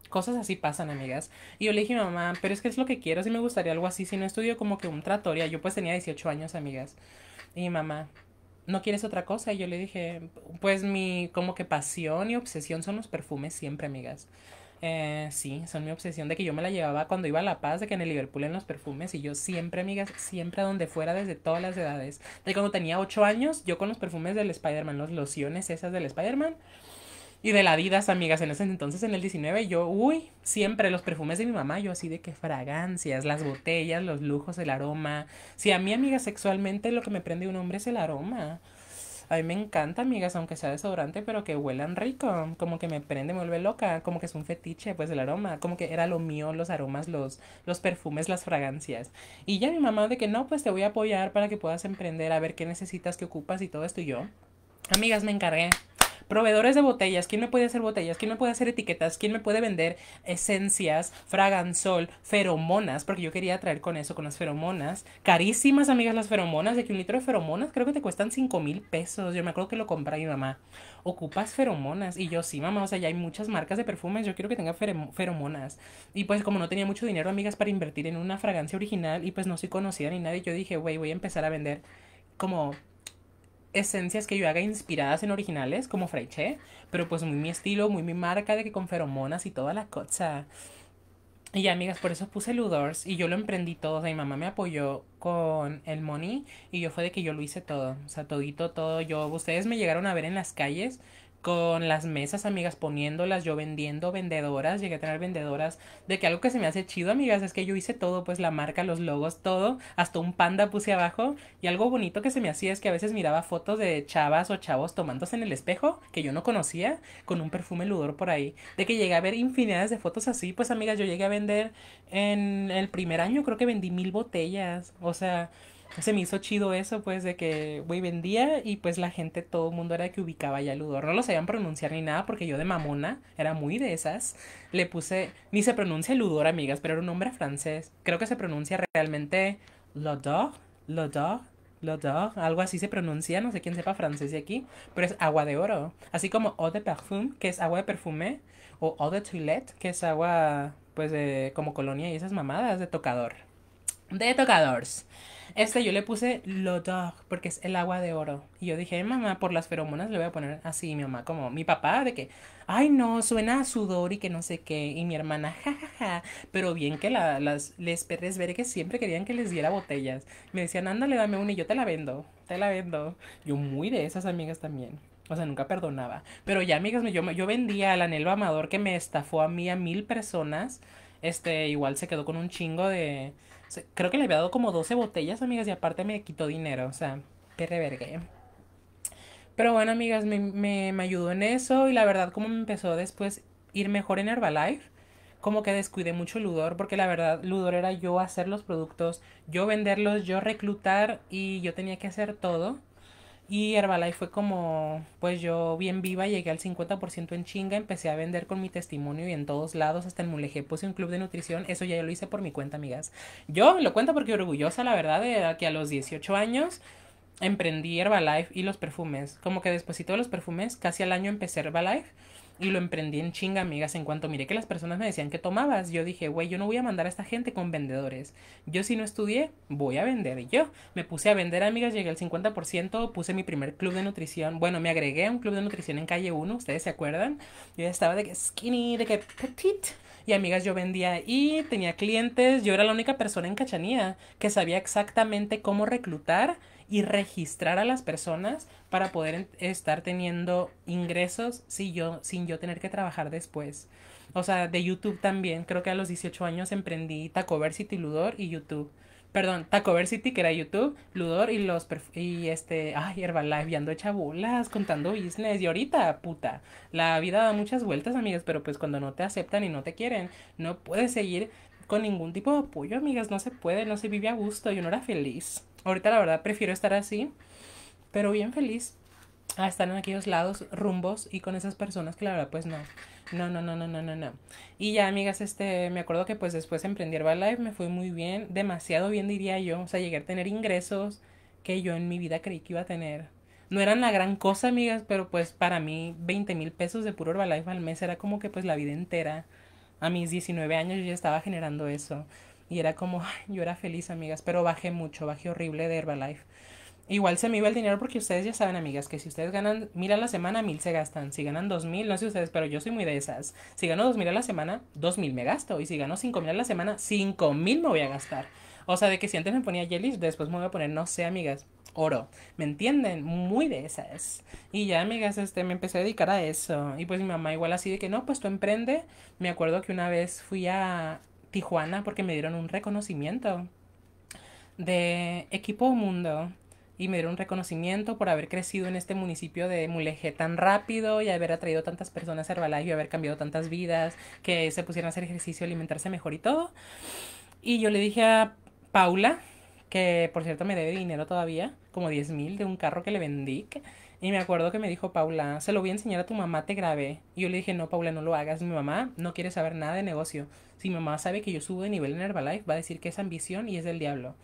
cosas así pasan, amigas. Y yo le dije, mamá, pero es que es lo que quiero, si me gustaría algo así, si no estudio como que un tratoria. Yo pues tenía 18 años, amigas. Y mi mamá, ¿no quieres otra cosa? Y yo le dije, pues mi como que pasión y obsesión son los perfumes siempre, amigas. Eh, sí, son mi obsesión de que yo me la llevaba cuando iba a La Paz, de que en el Liverpool en los perfumes. Y yo siempre, amigas, siempre a donde fuera, desde todas las edades. De cuando tenía ocho años, yo con los perfumes del Spider-Man, las lociones esas del Spider-Man. Y de la Adidas, amigas, en ese entonces, en el 19, yo, uy, siempre los perfumes de mi mamá, yo así de que fragancias, las botellas, los lujos, el aroma. Si a mí, amiga, sexualmente lo que me prende un hombre es el aroma. A mí me encanta, amigas, aunque sea desodorante, pero que huelan rico. Como que me prende, me vuelve loca. Como que es un fetiche, pues el aroma. Como que era lo mío, los aromas, los, los perfumes, las fragancias. Y ya mi mamá de que no, pues te voy a apoyar para que puedas emprender, a ver qué necesitas, qué ocupas y todo esto. Y yo, amigas, me encargué proveedores de botellas, quién me puede hacer botellas, quién me puede hacer etiquetas, quién me puede vender esencias, fraganzol, feromonas, porque yo quería traer con eso, con las feromonas. Carísimas, amigas, las feromonas, de que un litro de feromonas creo que te cuestan 5 mil pesos. Yo me acuerdo que lo compré mi mamá. Ocupas feromonas. Y yo, sí, mamá, o sea, ya hay muchas marcas de perfumes, yo quiero que tenga feromonas. Y pues como no tenía mucho dinero, amigas, para invertir en una fragancia original y pues no soy conocida ni nadie, yo dije, güey, voy a empezar a vender como esencias que yo haga inspiradas en originales, como Freiche, pero pues muy mi estilo, muy mi marca de que con feromonas y toda la cosa. Y ya, amigas, por eso puse Ludors y yo lo emprendí todo. O mi mamá me apoyó con el money y yo fue de que yo lo hice todo. O sea, todito, todo yo. Ustedes me llegaron a ver en las calles con las mesas, amigas, poniéndolas, yo vendiendo, vendedoras, llegué a tener vendedoras, de que algo que se me hace chido, amigas, es que yo hice todo, pues la marca, los logos, todo, hasta un panda puse abajo, y algo bonito que se me hacía es que a veces miraba fotos de chavas o chavos tomándose en el espejo, que yo no conocía, con un perfume ludor por ahí, de que llegué a ver infinidades de fotos así, pues amigas, yo llegué a vender en el primer año, creo que vendí mil botellas, o sea se me hizo chido eso, pues, de que, güey, vendía y pues la gente, todo el mundo era que ubicaba ya el Ludor. No lo sabían pronunciar ni nada porque yo de mamona era muy de esas. Le puse, ni se pronuncia el Ludor, amigas, pero era un nombre francés. Creo que se pronuncia realmente Lodor, Lodor, Lodor, algo así se pronuncia, no sé quién sepa francés de aquí, pero es agua de oro. Así como eau de parfum, que es agua de perfume, o eau de toilette, que es agua, pues, de, como colonia y esas mamadas de tocador. De tocadores. Este yo le puse Lodog porque es el agua de oro. Y yo dije, mamá, por las feromonas le voy a poner así, mi mamá, como mi papá, de que, ay no, suena a sudor y que no sé qué. Y mi hermana, jajaja. Pero bien que la, las les perres ver que siempre querían que les diera botellas. Me decían, ándale, dame una y yo te la vendo, te la vendo. Yo muy de esas amigas también. O sea, nunca perdonaba. Pero ya, amigas, yo, yo vendía al anhelo amador que me estafó a mí a mil personas. Este, igual se quedó con un chingo de creo que le había dado como 12 botellas, amigas, y aparte me quitó dinero, o sea, qué revergué. Pero bueno, amigas, me, me, ayudó en eso y la verdad como me empezó después ir mejor en Herbalife, como que descuidé mucho Ludor, porque la verdad Ludor era yo hacer los productos, yo venderlos, yo reclutar y yo tenía que hacer todo. Y Herbalife fue como, pues yo bien viva, llegué al 50% en chinga, empecé a vender con mi testimonio y en todos lados, hasta en Mulegé puse un club de nutrición, eso ya lo hice por mi cuenta, amigas. Yo lo cuento porque orgullosa, la verdad, de que a los 18 años emprendí Herbalife y los perfumes. Como que después de los perfumes, casi al año empecé Herbalife y lo emprendí en chinga, amigas, en cuanto miré que las personas me decían que tomabas. Yo dije, güey, yo no voy a mandar a esta gente con vendedores. Yo si no estudié, voy a vender. Y yo me puse a vender, amigas, llegué al 50%, puse mi primer club de nutrición. Bueno, me agregué a un club de nutrición en calle 1, ¿ustedes se acuerdan? Yo ya estaba de que skinny, de que petit. Y amigas, yo vendía y tenía clientes. Yo era la única persona en Cachanía que sabía exactamente cómo reclutar y registrar a las personas para poder estar teniendo ingresos sin yo, sin yo tener que trabajar después. O sea, de YouTube también. Creo que a los 18 años emprendí Tacoversity, Ludor y YouTube. Perdón, Tacoversity, que era YouTube, Ludor y los y este, ay, Herbalife, viendo ando contando business. Y ahorita, puta, la vida da muchas vueltas, amigas, pero pues cuando no te aceptan y no te quieren, no puedes seguir con ningún tipo de apoyo, amigas. No se puede, no se vive a gusto. Yo no era feliz. Ahorita la verdad prefiero estar así, pero bien feliz a estar en aquellos lados, rumbos y con esas personas que la verdad pues no. No, no, no, no, no, no, no. Y ya, amigas, este, me acuerdo que pues después emprendí live me fue muy bien, demasiado bien diría yo. O sea, llegué a tener ingresos que yo en mi vida creí que iba a tener. No eran la gran cosa, amigas, pero pues para mí 20 mil pesos de puro Herbalife al mes era como que pues la vida entera a mis 19 años yo ya estaba generando eso. Y era como, yo era feliz, amigas, pero bajé mucho, bajé horrible de Herbalife. Igual se me iba el dinero porque ustedes ya saben, amigas, que si ustedes ganan mil a la semana, mil se gastan. Si ganan dos mil, no sé ustedes, pero yo soy muy de esas. Si gano dos mil a la semana, dos mil me gasto. Y si gano cinco mil a la semana, cinco mil me voy a gastar. O sea, de que si antes me ponía jellies, después me voy a poner, no sé, amigas, oro. ¿Me entienden? Muy de esas. Y ya, amigas, este, me empecé a dedicar a eso. Y pues mi mamá igual así de que no, pues tú emprende. Me acuerdo que una vez fui a Tijuana porque me dieron un reconocimiento de Equipo Mundo y me dieron un reconocimiento por haber crecido en este municipio de Mulegé tan rápido y haber atraído tantas personas a Herbalife y haber cambiado tantas vidas, que se pusieran a hacer ejercicio, alimentarse mejor y todo. Y yo le dije a Paula, que por cierto me debe dinero todavía, como 10 mil de un carro que le vendí. y me acuerdo que me dijo, Paula, se lo voy a enseñar a tu mamá, te grabé. Y yo le dije, no, Paula, no lo hagas. Mi mamá no quiere saber nada de negocio. Si mi mamá sabe que yo subo de nivel en Herbalife, va a decir que es ambición y es del diablo.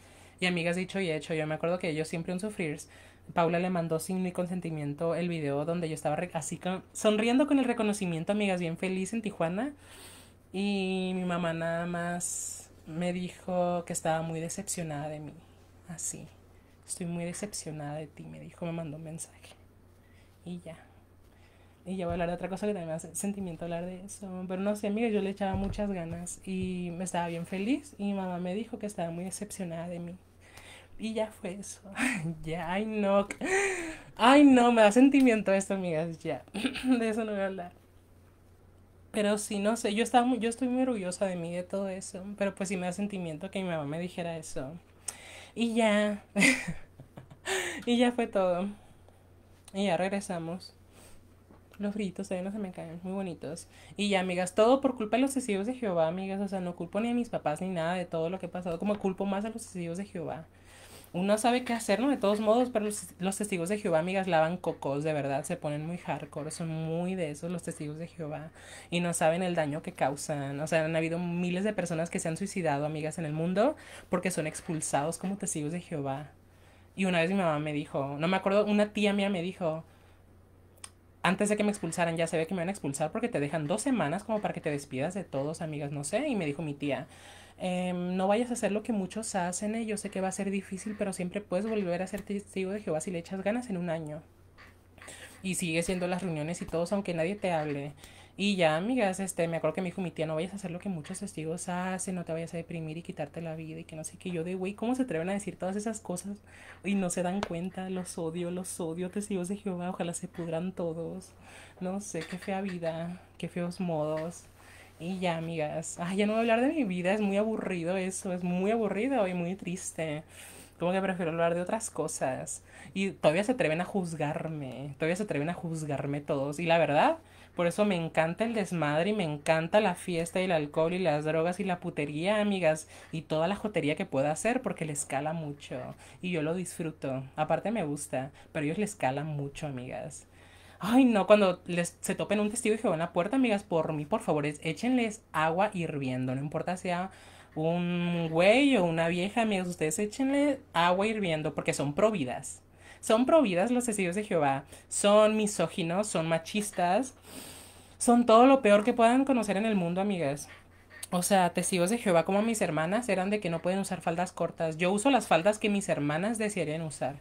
Y amigas, dicho y hecho, yo me acuerdo que ellos siempre un sufrir. Paula le mandó sin mi consentimiento el video donde yo estaba así sonriendo con el reconocimiento, amigas, bien feliz en Tijuana. Y mi mamá nada más me dijo que estaba muy decepcionada de mí, así estoy muy decepcionada de ti, me dijo, me mandó un mensaje. Y ya. Y ya voy a hablar de otra cosa que también me hace sentimiento hablar de eso. Pero no sé, amiga, yo le echaba muchas ganas y me estaba bien feliz y mi mamá me dijo que estaba muy decepcionada de mí. Y ya fue eso. ya, ay no. Ay no, me da sentimiento esto, amigas, ya. de eso no voy a hablar. Pero sí, no sé, yo, estaba muy, yo estoy muy orgullosa de mí, de todo eso. Pero pues sí me da sentimiento que mi mamá me dijera eso. Y ya. y ya fue todo. Y ya regresamos. Los fritos, todavía no se me caen, muy bonitos. Y ya, amigas, todo por culpa de los testigos de Jehová, amigas. O sea, no culpo ni a mis papás ni nada de todo lo que ha pasado. Como culpo más a los testigos de Jehová uno sabe qué hacer, ¿no? De todos modos, pero los, testigos de Jehová, amigas, lavan cocos, de verdad, se ponen muy hardcore, son muy de esos los testigos de Jehová y no saben el daño que causan. O sea, han habido miles de personas que se han suicidado, amigas, en el mundo porque son expulsados como testigos de Jehová. Y una vez mi mamá me dijo, no me acuerdo, una tía mía me dijo, antes de que me expulsaran, ya se ve que me van a expulsar porque te dejan dos semanas como para que te despidas de todos, amigas, no sé. Y me dijo mi tía, Em, no vayas a hacer lo que muchos hacen. Eh, yo sé que va a ser difícil, pero siempre puedes volver a ser testigo de Jehová si le echas ganas en un año. Y sigue siendo las reuniones y todos, aunque nadie te hable. Y ya, amigas, este, me acuerdo que me dijo mi tía, no vayas a hacer lo que muchos testigos hacen, no te vayas a deprimir y quitarte la vida y que no sé qué. Yo de, güey, ¿cómo se atreven a decir todas esas cosas? Y no se dan cuenta, los odio, los odio, testigos de Jehová, ojalá se pudran todos. No sé, qué fea vida, qué feos modos. Y ya, amigas, ay, ya no voy a hablar de mi vida, es muy aburrido eso, es muy aburrido y muy triste. Como que prefiero hablar de otras cosas. Y todavía se atreven a juzgarme, todavía se atreven a juzgarme todos. Y la verdad, por eso me encanta el desmadre y me encanta la fiesta y el alcohol y las drogas y la putería, amigas, y toda la jotería que pueda hacer porque les cala mucho y yo lo disfruto. Aparte me gusta, pero ellos les cala mucho, amigas. Ay, no, cuando les, se topen un testigo de Jehová en la puerta, amigas, por mí, por favor, échenles agua hirviendo. No importa sea un güey o una vieja, amigas, ustedes échenle agua hirviendo porque son providas. Son providas los testigos de Jehová. Son misóginos, son machistas. Son todo lo peor que puedan conocer en el mundo, amigas. O sea, testigos de Jehová como mis hermanas eran de que no pueden usar faldas cortas. Yo uso las faldas que mis hermanas desearían usar.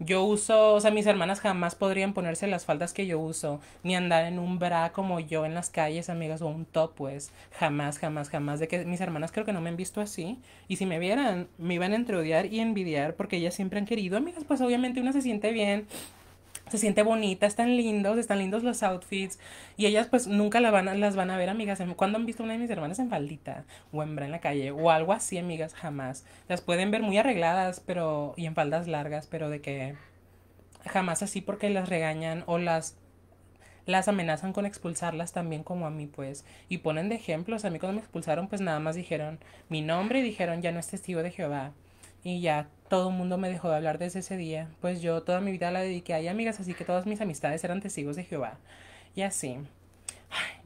Yo uso, o sea, mis hermanas jamás podrían ponerse las faldas que yo uso, ni andar en un bra como yo en las calles, amigas, o un top, pues. Jamás, jamás, jamás. De que mis hermanas creo que no me han visto así. Y si me vieran, me iban a odiar y envidiar, porque ellas siempre han querido, amigas, pues obviamente uno se siente bien se siente bonita, están lindos, están lindos los outfits y ellas pues nunca la van a, las van a ver, amigas. cuando han visto una de mis hermanas en faldita o en en la calle o algo así, amigas? Jamás. Las pueden ver muy arregladas, pero y en faldas largas, pero de que jamás así porque las regañan o las las amenazan con expulsarlas también como a mí, pues. Y ponen de ejemplos. A mí cuando me expulsaron, pues nada más dijeron mi nombre y dijeron ya no es testigo de Jehová. Y ya todo el mundo me dejó de hablar desde ese día, pues yo toda mi vida la dediqué a amigas, así que todas mis amistades eran testigos de Jehová. Y así.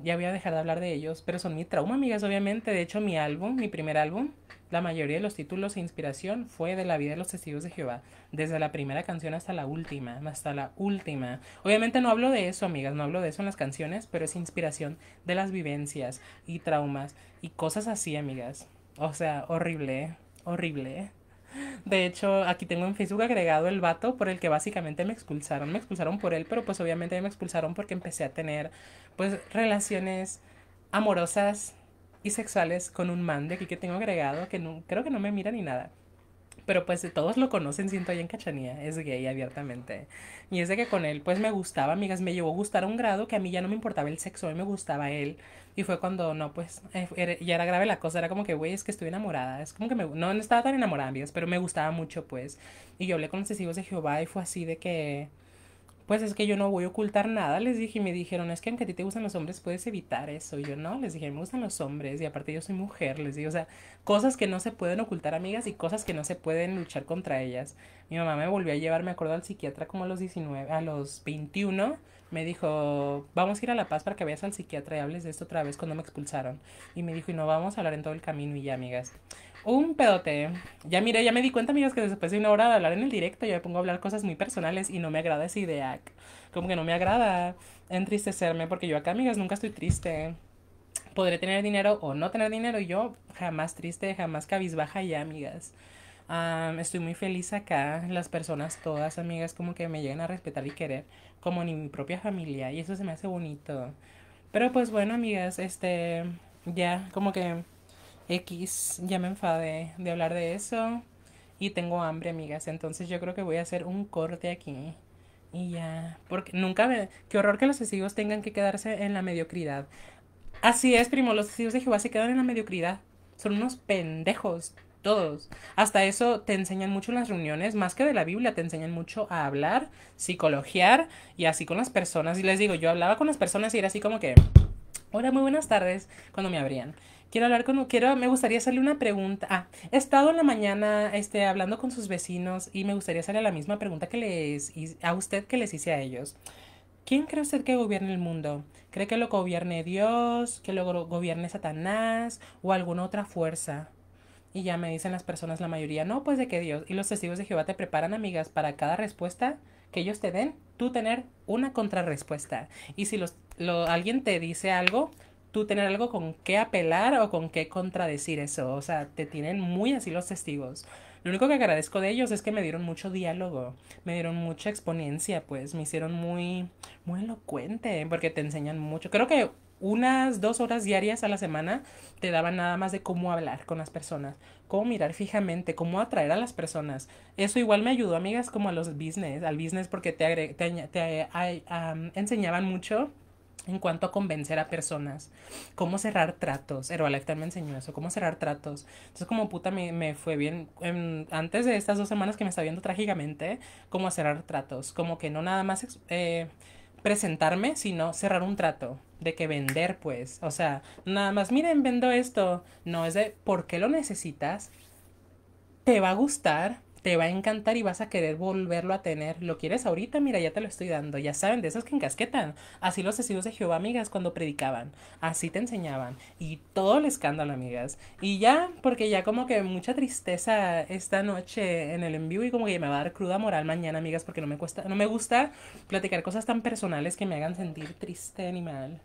ya voy a dejar de hablar de ellos, pero son mi trauma, amigas, obviamente. De hecho, mi álbum, mi primer álbum, la mayoría de los títulos e inspiración fue de la vida de los testigos de Jehová, desde la primera canción hasta la última, hasta la última. Obviamente no hablo de eso, amigas, no hablo de eso en las canciones, pero es inspiración de las vivencias y traumas y cosas así, amigas. O sea, horrible, horrible. De hecho, aquí tengo en Facebook agregado el vato por el que básicamente me expulsaron. Me expulsaron por él, pero pues obviamente me expulsaron porque empecé a tener pues relaciones amorosas y sexuales con un man de aquí que tengo agregado que no, creo que no me mira ni nada. Pero pues todos lo conocen, siento ahí en Cachanía, es gay abiertamente. Y es de que con él pues me gustaba, amigas, me llevó a gustar a un grado que a mí ya no me importaba el sexo, a mí me gustaba él. Y fue cuando, no, pues, eh, ya era grave la cosa, era como que, güey, es que estoy enamorada, es como que me, no, no estaba tan enamorada, amigas, pero me gustaba mucho, pues. Y yo hablé con los testigos de Jehová y fue así de que pues es que yo no voy a ocultar nada, les dije, y me dijeron, es que aunque a ti te gustan los hombres, puedes evitar eso. Y yo, no, les dije, me gustan los hombres, y aparte yo soy mujer, les dije, o sea, cosas que no se pueden ocultar, amigas, y cosas que no se pueden luchar contra ellas. Mi mamá me volvió a llevar, me acuerdo, al psiquiatra como a los 19, a los 21, me dijo, vamos a ir a La Paz para que vayas al psiquiatra y hables de esto otra vez cuando me expulsaron. Y me dijo, y no vamos a hablar en todo el camino, y ya, amigas. Un pedote. Ya miré, ya me di cuenta, amigas, que después de una hora de hablar en el directo, yo me pongo a hablar cosas muy personales y no me agrada esa idea. Como que no me agrada entristecerme, porque yo acá, amigas, nunca estoy triste. Podré tener dinero o no tener dinero, yo jamás triste, jamás cabizbaja ya, amigas. estoy muy feliz acá. Las personas todas, amigas, como que me llegan a respetar y querer, como ni mi propia familia, y eso se me hace bonito. Pero pues bueno, amigas, este, ya, como que X, ya me enfadé de hablar de eso y tengo hambre, amigas. Entonces yo creo que voy a hacer un corte aquí. Y ya, porque nunca Qué horror que los testigos tengan que quedarse en la mediocridad. Así es, primo, los testigos de Jehová se quedan en la mediocridad. Son unos pendejos, todos. Hasta eso te enseñan mucho en las reuniones, más que de la Biblia, te enseñan mucho a hablar, psicologiar y así con las personas. Y les digo, yo hablaba con las personas y era así como que, hola, muy buenas tardes, cuando me abrían. Quiero hablar con, quiero, me gustaría hacerle una pregunta. Ah, he estado en la mañana este, hablando con sus vecinos y me gustaría hacerle la misma pregunta que les, a usted que les hice a ellos. ¿Quién cree usted que gobierne el mundo? ¿Cree que lo gobierne Dios, que lo gobierne Satanás o alguna otra fuerza? Y ya me dicen las personas, la mayoría, no, pues de que Dios. Y los testigos de Jehová te preparan, amigas, para cada respuesta que ellos te den, tú tener una contrarrespuesta. Y si los, alguien te dice algo, tú tener algo con qué apelar o con qué contradecir eso. O sea, te tienen muy así los testigos. Lo único que agradezco de ellos es que me dieron mucho diálogo, me dieron mucha exponencia, pues me hicieron muy, muy elocuente, porque te enseñan mucho. Creo que unas dos horas diarias a la semana te daban nada más de cómo hablar con las personas, cómo mirar fijamente, cómo atraer a las personas. Eso igual me ayudó, amigas, como a los business, al business porque te, enseñaban mucho en cuanto a convencer a personas, cómo cerrar tratos. Herbalife me enseñó eso, cómo cerrar tratos. Entonces, como puta, me, fue bien. antes de estas dos semanas que me está viendo trágicamente, cómo cerrar tratos. Como que no nada más eh, presentarme, sino cerrar un trato. De que vender, pues. O sea, nada más, miren, vendo esto. No, es de por qué lo necesitas. Te va a gustar te va a encantar y vas a querer volverlo a tener. ¿Lo quieres ahorita? Mira, ya te lo estoy dando. Ya saben, de esos que encasquetan. Así los testigos de Jehová, amigas, cuando predicaban. Así te enseñaban. Y todo el escándalo, amigas. Y ya, porque ya como que mucha tristeza esta noche en el envío y como que me va a dar cruda moral mañana, amigas, porque no me cuesta, no me gusta platicar cosas tan personales que me hagan sentir triste ni mal.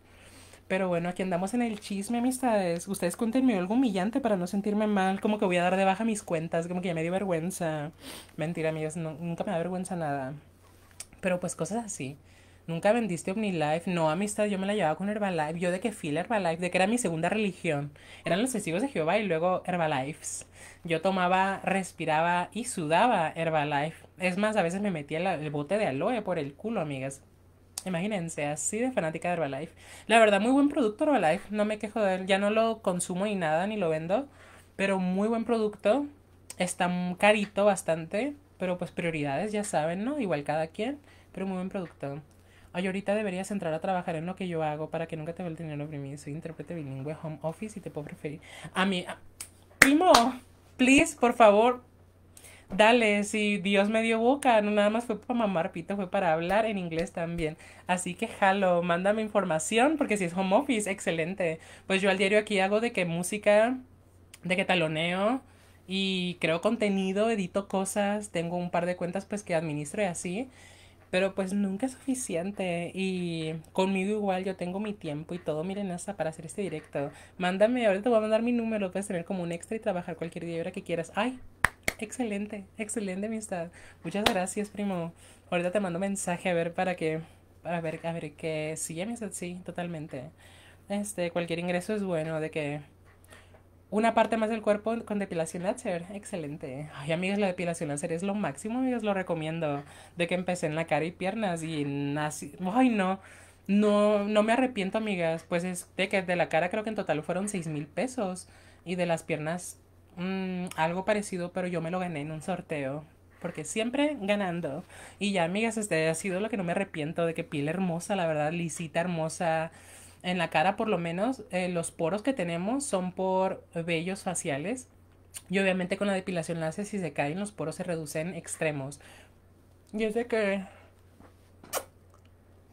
Pero bueno, aquí andamos en el chisme, amistades. Ustedes cuéntenme algo humillante para no sentirme mal. Como que voy a dar de baja mis cuentas, como que ya me dio vergüenza. Mentira, amigas. nunca me da vergüenza nada. Pero pues cosas así. Nunca vendiste OmniLife. No, amistad, yo me la llevaba con Herbalife. Yo de que fui Herbalife, de que era mi segunda religión. Eran los testigos de Jehová y luego Herbalife. Yo tomaba, respiraba y sudaba Herbalife. Es más, a veces me metía el bote de aloe por el culo, amigas. Imagínense, así de fanática de Herbalife. La verdad, muy buen producto Herbalife, no me quejo de él, ya no lo consumo ni nada, ni lo vendo, pero muy buen producto, está carito bastante, pero pues prioridades, ya saben, ¿no? Igual cada quien, pero muy buen producto. ay ahorita deberías entrar a trabajar en lo que yo hago para que nunca te vuelva el dinero oprimido. Soy intérprete bilingüe, home office y te puedo preferir. A mí, primo, please, por favor, dale, si Dios me dio boca, no nada más fue para mamar pito, fue para hablar en inglés también. Así que jalo, mándame información, porque si es home office, excelente. Pues yo al diario aquí hago de que música, de que taloneo y creo contenido, edito cosas, tengo un par de cuentas pues que administro y así. Pero pues nunca es suficiente y conmigo igual yo tengo mi tiempo y todo, miren hasta para hacer este directo. Mándame, ahorita te voy a mandar mi número, puedes tener como un extra y trabajar cualquier día y que quieras. Ay, Excelente, excelente amistad. Muchas gracias, primo. Ahorita te mando mensaje a ver para que, para ver, a ver que sí, amistad, sí, totalmente. Este, cualquier ingreso es bueno, de que una parte más del cuerpo con depilación láser. Excelente. Ay, amigas, la depilación láser es lo máximo, amigas, lo recomiendo. De que empecé en la cara y piernas y nací. Ay, no. No, no me arrepiento, amigas. Pues es de que de la cara creo que en total fueron seis mil pesos. Y de las piernas Mm, algo parecido, pero yo me lo gané en un sorteo. Porque siempre ganando. Y ya, amigas, este ha sido lo que no me arrepiento de que piel hermosa, la verdad, lisita, hermosa. En la cara, por lo menos, eh, los poros que tenemos son por vellos faciales. Y obviamente con la depilación láser, si se caen, los poros se reducen extremos. Y es de que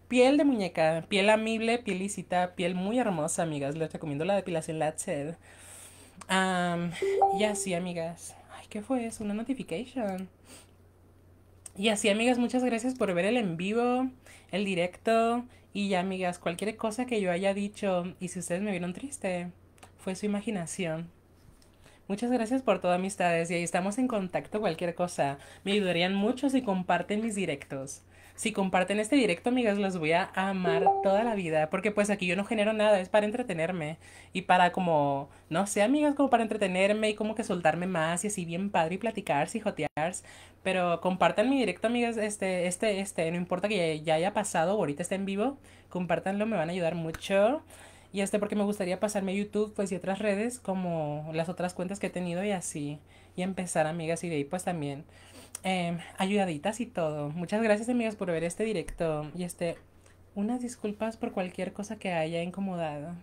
piel de muñeca, piel amible, piel lisita, piel muy hermosa, amigas. Les recomiendo la depilación láser. Um, y así, amigas. Ay, ¿qué fue eso? Una notification. Y así, amigas, muchas gracias por ver el en vivo, el directo. Y ya, amigas, cualquier cosa que yo haya dicho y si ustedes me vieron triste, fue su imaginación. Muchas gracias por toda amistades. Y ahí estamos en contacto cualquier cosa. Me ayudarían mucho si comparten mis directos. Si comparten este directo, amigas, los voy a amar toda la vida, porque pues aquí yo no genero nada, es para entretenerme y para como, no sé, amigas, como para entretenerme y como que soltarme más y así bien padre y platicar, y jotear. Pero compartan mi directo, amigas, este, este, este, no importa que ya, haya pasado o ahorita esté en vivo, compartanlo, me van a ayudar mucho. Y este porque me gustaría pasarme a YouTube, pues y otras redes como las otras cuentas que he tenido y así. Y empezar, amigas, y de ahí pues también Em, ayudaditas y todo. Muchas gracias amigas, por ver este directo y este, unas disculpas por cualquier cosa que haya incomodado.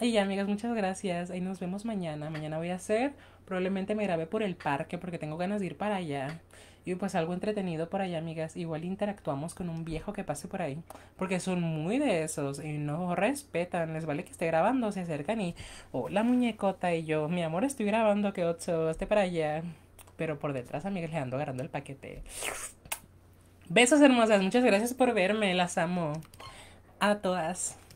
Y ya amigas, muchas gracias. Ahí nos vemos mañana. Mañana voy a hacer, probablemente me grabé por el parque porque tengo ganas de ir para allá. Y pues algo entretenido por allá, amigas. Igual interactuamos con un viejo que pase por ahí. Porque son muy de esos y no respetan. Les vale que esté grabando, se acercan y... Hola muñecota y yo, mi amor, estoy grabando, que ocho, esté para allá pero por detrás, amigas, le ando agarrando el paquete. Besos hermosas, muchas gracias por verme, las amo. A todas.